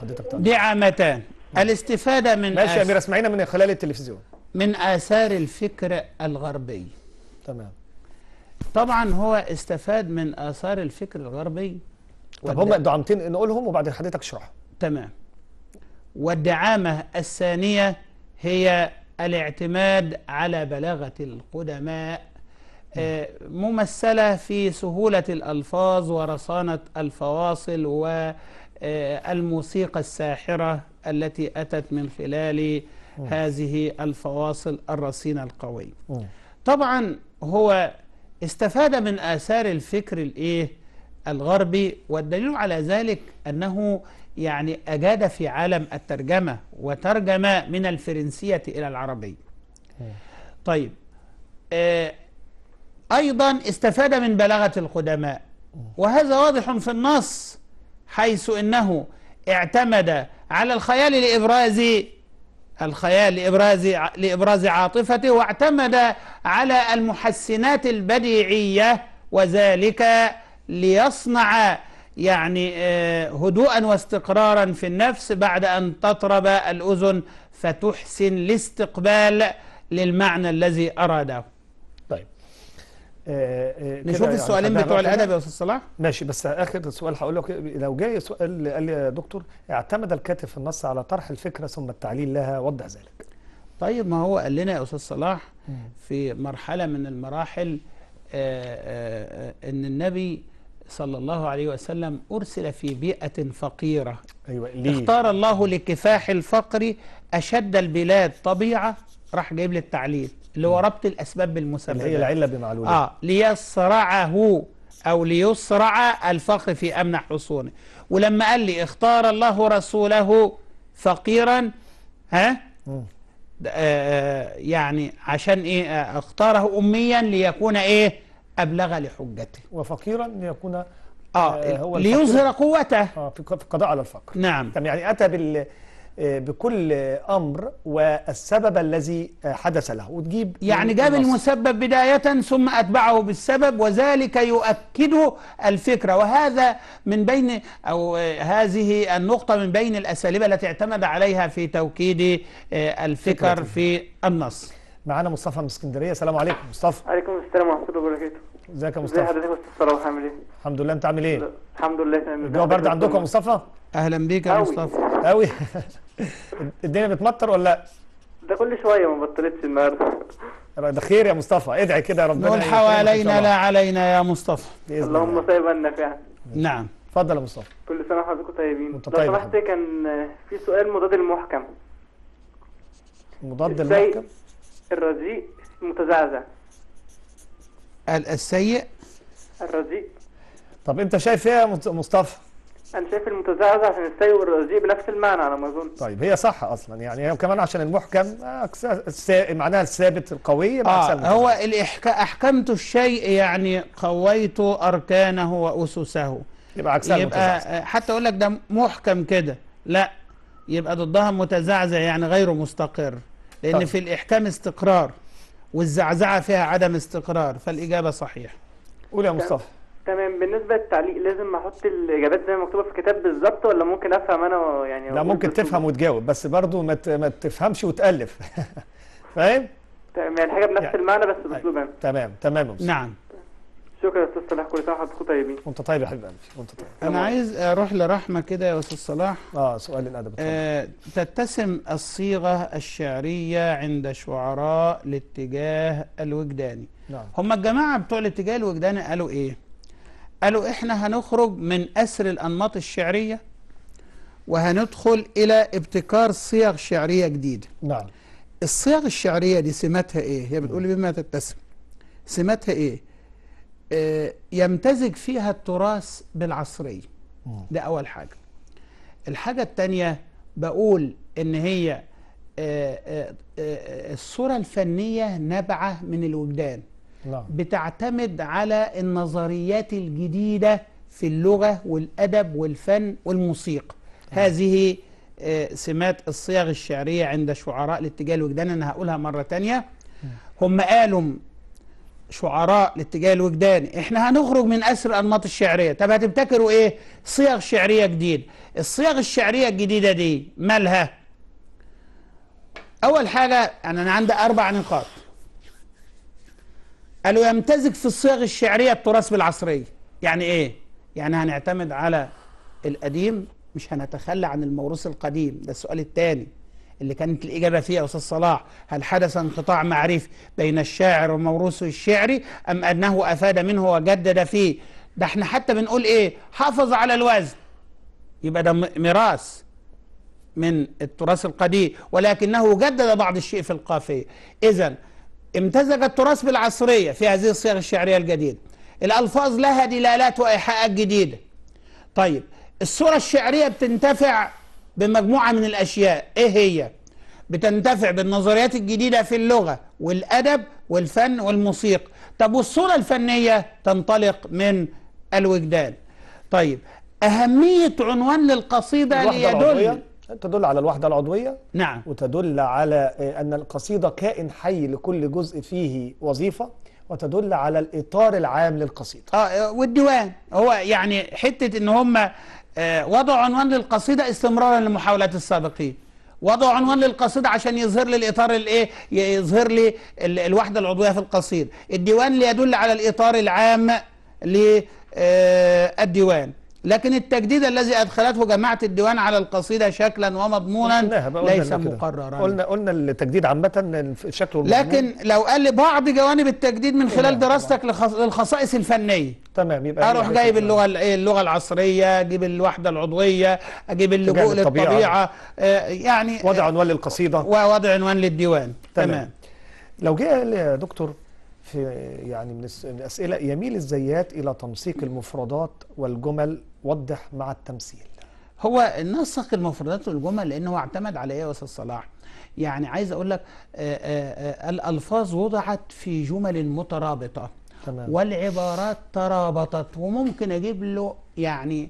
حضرتك تعالى دعمتان نعم. الاستفادة من ماشي يا أميرة اسمعينا من خلال التلفزيون من آثار الفكر الغربي تمام طبعا هو استفاد من آثار الفكر الغربي طب هم دعمتين نقولهم وبعدين حضرتك اشرحهم تمام والدعامة الثانية هي الاعتماد على بلاغة القدماء آه، ممثلة في سهولة الألفاظ ورصانة الفواصل والموسيقى آه، الساحرة التي أتت من خلال هذه الفواصل الرصينة القوية طبعا هو استفاد من آثار الفكر الإيه الغربي والدليل على ذلك أنه يعني أجاد في عالم الترجمة وترجم من الفرنسية إلى العربية طيب آه، أيضا استفاد من بلاغة القدماء وهذا واضح في النص حيث أنه اعتمد على الخيال لإبراز الخيال لإبراز لإبراز عاطفته واعتمد على المحسنات البديعية وذلك ليصنع يعني آه، هدوءا واستقرارا في النفس بعد أن تطرب الأذن فتحسن الاستقبال للمعنى الذي أراده طيب آه، آه، نشوف يعني السؤالين بتوع الادب يا استاذ صلاح ماشي بس اخر سؤال هقول لك لو جاي سؤال قال لي يا دكتور اعتمد الكاتب في النص على طرح الفكره ثم التعليل لها وضح ذلك طيب ما هو قال لنا يا استاذ صلاح في مرحله من المراحل آآ آآ ان النبي صلى الله عليه وسلم أرسل في بيئة فقيرة أيوة ليه؟ اختار الله لكفاح الفقر أشد البلاد طبيعة راح جايب للتعليل التعليل اللي هو ربط الأسباب بالمسببات اللي هي العلة بمعلولة آه ليصرعه أو ليصرع الفقر في أمن حصونه ولما قال لي اختار الله رسوله فقيرا ها آه،, آه يعني عشان ايه آه، اختاره اميا ليكون ايه أبلغ لحجته وفقيرا ليكون آه،, آه هو ليظهر قوته آه في القضاء على الفقر نعم يعني أتى بال آه، بكل أمر والسبب الذي آه، حدث له وتجيب يعني جاب المسبب بداية ثم أتبعه بالسبب وذلك يؤكد الفكرة وهذا من بين أو هذه النقطة من بين الأساليب التي اعتمد عليها في توكيد الفكر في النص معانا مصطفى من اسكندريه السلام عليكم مصطفى عليكم السلام ورحمه الله وبركاته ازيك يا مصطفى ازيك حضرتك يا استاذ صلاح عامل ايه الحمد لله انت عامل ايه الحمد لله تمام الجو برد عندكم يا مصطفى اهلا بيك يا مصطفى قوي الدنيا بتمطر ولا لا ده كل شويه ما بطلتش النهارده ده خير يا مصطفى ادعي كده يا ربنا نقول حوالينا لا علينا يا مصطفى اللهم صل لنا فعلا نعم اتفضل يا مصطفى كل سنه وحضراتكم طيبين لو سمحت كان في سؤال مضاد المحكم مضاد المحكم الرزيء متزعزع السيء الرزيء طب انت شايف ايه يا مصطفى انا شايف المتزعزع عشان السيء والرزيء بنفس المعنى على ما اظن طيب هي صح اصلا يعني هي كمان عشان المحكم آه، معناها الثابت القوي آه هو احكمت الشيء يعني قويت اركانه واسسه يبقى عكسها يبقى المتزعزع. حتى اقول لك ده محكم كده لا يبقى ضدها متزعزع يعني غير مستقر لأن طيب. في الإحكام استقرار والزعزعة فيها عدم استقرار فالإجابة صحيحة قول يا مصطفى تمام بالنسبه للتعليق لازم احط الاجابات زي ما مكتوبه في الكتاب بالظبط ولا ممكن افهم انا يعني لا ممكن تفهم وتجاوب بس برضه ما تفهمش وتالف فاهم تمام يعني حاجة بنفس يعني. المعنى بس باسلوب طيب، يعني. تمام تمام مصطفى نعم شكرا يا استاذ صلاح كل سنه وحضراتكم طيبين وانت طيب يا حبيب قلبي وانت طيب انا عايز اروح لرحمه كده يا استاذ صلاح اه سؤال الادب آه تتسم الصيغه الشعريه عند شعراء الاتجاه الوجداني نعم هم الجماعه بتوع الاتجاه الوجداني قالوا ايه قالوا احنا هنخرج من اسر الانماط الشعريه وهندخل الى ابتكار صيغ شعريه جديده نعم الصيغ الشعريه دي سماتها ايه هي بتقول بما تتسم سماتها ايه آه، يمتزج فيها التراث بالعصرية ده أول حاجة الحاجة الثانية بقول إن هي آه، آه، الصورة الفنية نابعة من الوجدان بتعتمد على النظريات الجديدة في اللغة والأدب والفن والموسيقى هذه سمات الصيغ الشعرية عند شعراء الاتجاه الوجدان أنا هقولها مرة تانية هم قالوا شعراء الاتجاه الوجداني احنا هنخرج من اسر الانماط الشعريه طب هتبتكروا ايه صيغ شعريه جديده الصيغ الشعريه الجديده دي مالها اول حاجه يعني انا عندي اربع نقاط قالوا يمتزج في الصيغ الشعريه التراث بالعصريه يعني ايه يعني هنعتمد على القديم مش هنتخلى عن الموروث القديم ده السؤال الثاني اللي كانت الإجابة فيها أستاذ صلاح هل حدث انقطاع معرفي بين الشاعر وموروثه الشعري أم أنه أفاد منه وجدد فيه ده احنا حتى بنقول إيه حافظ على الوزن يبقى ده ميراث من التراث القديم ولكنه جدد بعض الشيء في القافية إذا امتزج التراث بالعصرية في هذه الصيغ الشعرية الجديدة الألفاظ لها دلالات وإيحاءات جديدة طيب الصورة الشعرية بتنتفع بمجموعه من الاشياء ايه هي بتنتفع بالنظريات الجديده في اللغه والادب والفن والموسيقى طب والصوره الفنيه تنطلق من الوجدان طيب اهميه عنوان للقصيده ليدل تدل على الوحدة العضوية نعم وتدل على أن القصيدة كائن حي لكل جزء فيه وظيفة وتدل على الإطار العام للقصيدة آه والديوان هو يعني حتة إن هم آه، وضعوا عنوان للقصيدة استمرارا لمحاولات السابقين وضعوا عنوان للقصيدة عشان يظهر لي الإطار الإيه يظهر لي الوحدة العضوية في القصيد الديوان ليدل على الإطار العام للديوان آه، لكن التجديد الذي أدخلته جماعة الديوان على القصيدة شكلا ومضمونا ليس مقررا قلنا قلنا التجديد عامة شكله لكن لو قال لي بعض جوانب التجديد من خلال دراستك للخصائص الفنية تمام يبقى اروح جايب اللغه إيه، اللغه العصريه اجيب الوحده العضويه اجيب اللجوء للطبيعه آه يعني وضع عنوان للقصيده ووضع عنوان للديوان تمام, تمام. لو جه يا دكتور في يعني من الأسئلة يميل الزيات إلى تنسيق المفردات والجمل وضح مع التمثيل هو نسق المفردات والجمل لأنه اعتمد على إيه يا أستاذ صلاح؟ يعني عايز أقول لك الألفاظ وضعت في جمل مترابطة تمام. والعبارات ترابطت وممكن أجيب له يعني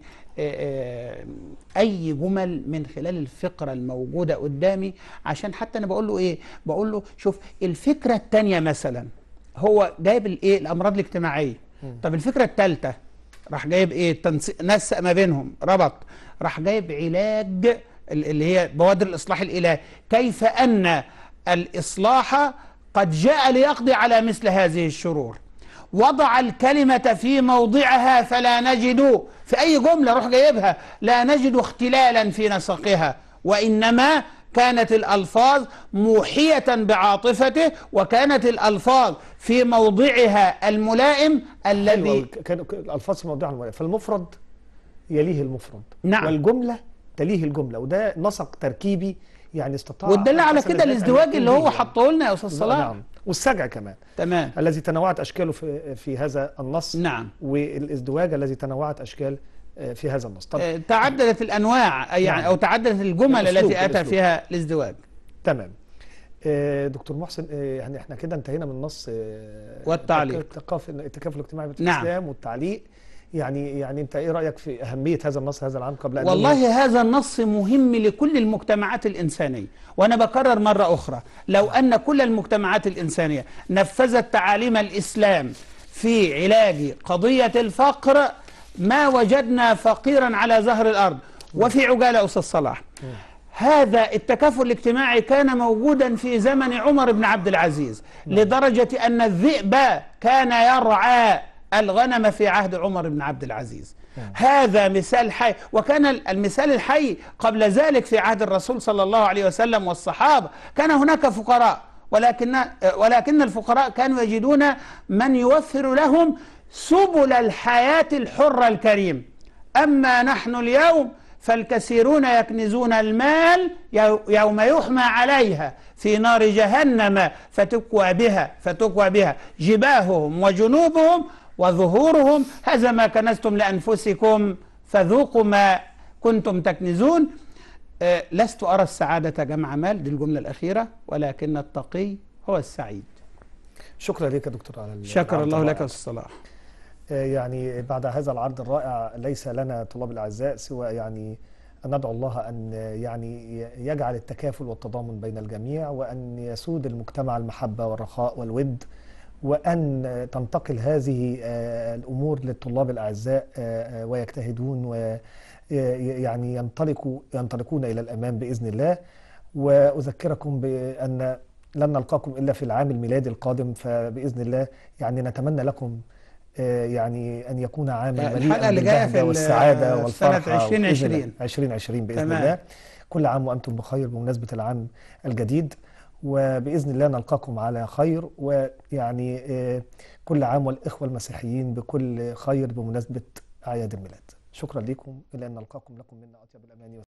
اي جمل من خلال الفقره الموجوده قدامي عشان حتى انا بقول له ايه بقول له شوف الفكره الثانيه مثلا هو جايب الايه الامراض الاجتماعيه طب الفكره الثالثه راح جايب ايه تنسيق نسق ما بينهم ربط راح جايب علاج اللي هي بوادر الاصلاح الالهي كيف ان الاصلاح قد جاء ليقضي على مثل هذه الشرور وضع الكلمة في موضعها فلا نجد في أي جملة روح جايبها لا نجد اختلالا في نسقها وإنما كانت الألفاظ موحية بعاطفته وكانت الألفاظ في موضعها الملائم الذي أيوة الألفاظ في موضعها الملائم فالمفرد يليه المفرد نعم والجملة تليه الجملة وده نسق تركيبي يعني استطاع والدل على كده الازدواج اللي هو حطه لنا يا استاذ نعم. صلاح نعم والسجع كمان تمام الذي تنوعت اشكاله في في هذا النص نعم والازدواج الذي تنوعت اشكال آه، في هذا النص طب آه، تعددت الأنواع يعني يعني أو تعددت الجمل يعني التي أتى فيها الازدواج تمام آه، دكتور محسن يعني احنا كده انتهينا من النص والتعليق التكافل الاجتماعي بين نعم. الاسلام والتعليق يعني يعني انت ايه رايك في اهميه هذا النص هذا العام قبل والله هذا النص مهم لكل المجتمعات الانسانيه وانا بكرر مره اخرى لو نعم. ان كل المجتمعات الانسانيه نفذت تعاليم الاسلام في علاج قضيه الفقر ما وجدنا فقيرا على زهر الأرض وفي عجالة أستاذ صلاح هذا التكافل الاجتماعي كان موجودا في زمن عمر بن عبد العزيز نعم. لدرجة أن الذئب كان يرعى الغنم في عهد عمر بن عبد العزيز نعم. هذا مثال حي وكان المثال الحي قبل ذلك في عهد الرسول صلى الله عليه وسلم والصحابة كان هناك فقراء ولكن ولكن الفقراء كانوا يجدون من يوفر لهم سبل الحياة الحرة الكريم أما نحن اليوم فالكثيرون يكنزون المال يوم يحمى عليها في نار جهنم فتكوى بها فتكوى بها جباههم وجنوبهم وظهورهم هذا ما كنزتم لأنفسكم فذوقوا ما كنتم تكنزون أه لست أرى السعادة جمع مال دي الجملة الأخيرة ولكن التقي هو السعيد شكرا لك يا دكتور على شكر الله لك الصلاة يعني بعد هذا العرض الرائع ليس لنا طلاب الأعزاء سوى يعني أن ندعو الله أن يعني يجعل التكافل والتضامن بين الجميع وأن يسود المجتمع المحبة والرخاء والود وأن تنتقل هذه آه، الأمور للطلاب الأعزاء آه، آه، ويجتهدون ويعني ينطلقوا ينطلقون إلى الأمام بإذن الله وأذكركم بأن لن نلقاكم إلا في العام الميلادي القادم فبإذن الله يعني نتمنى لكم آه، يعني ان يكون عاما مليئا بالبهجه والسعاده والفرحه سنه 2020 2020 باذن تمام. الله كل عام وانتم بخير بمناسبه العام الجديد وباذن الله نلقاكم على خير ويعني آه، كل عام والاخوه المسيحيين بكل خير بمناسبه اعياد الميلاد شكرا لكم الى ان نلقاكم لكم منا اطيب الاماني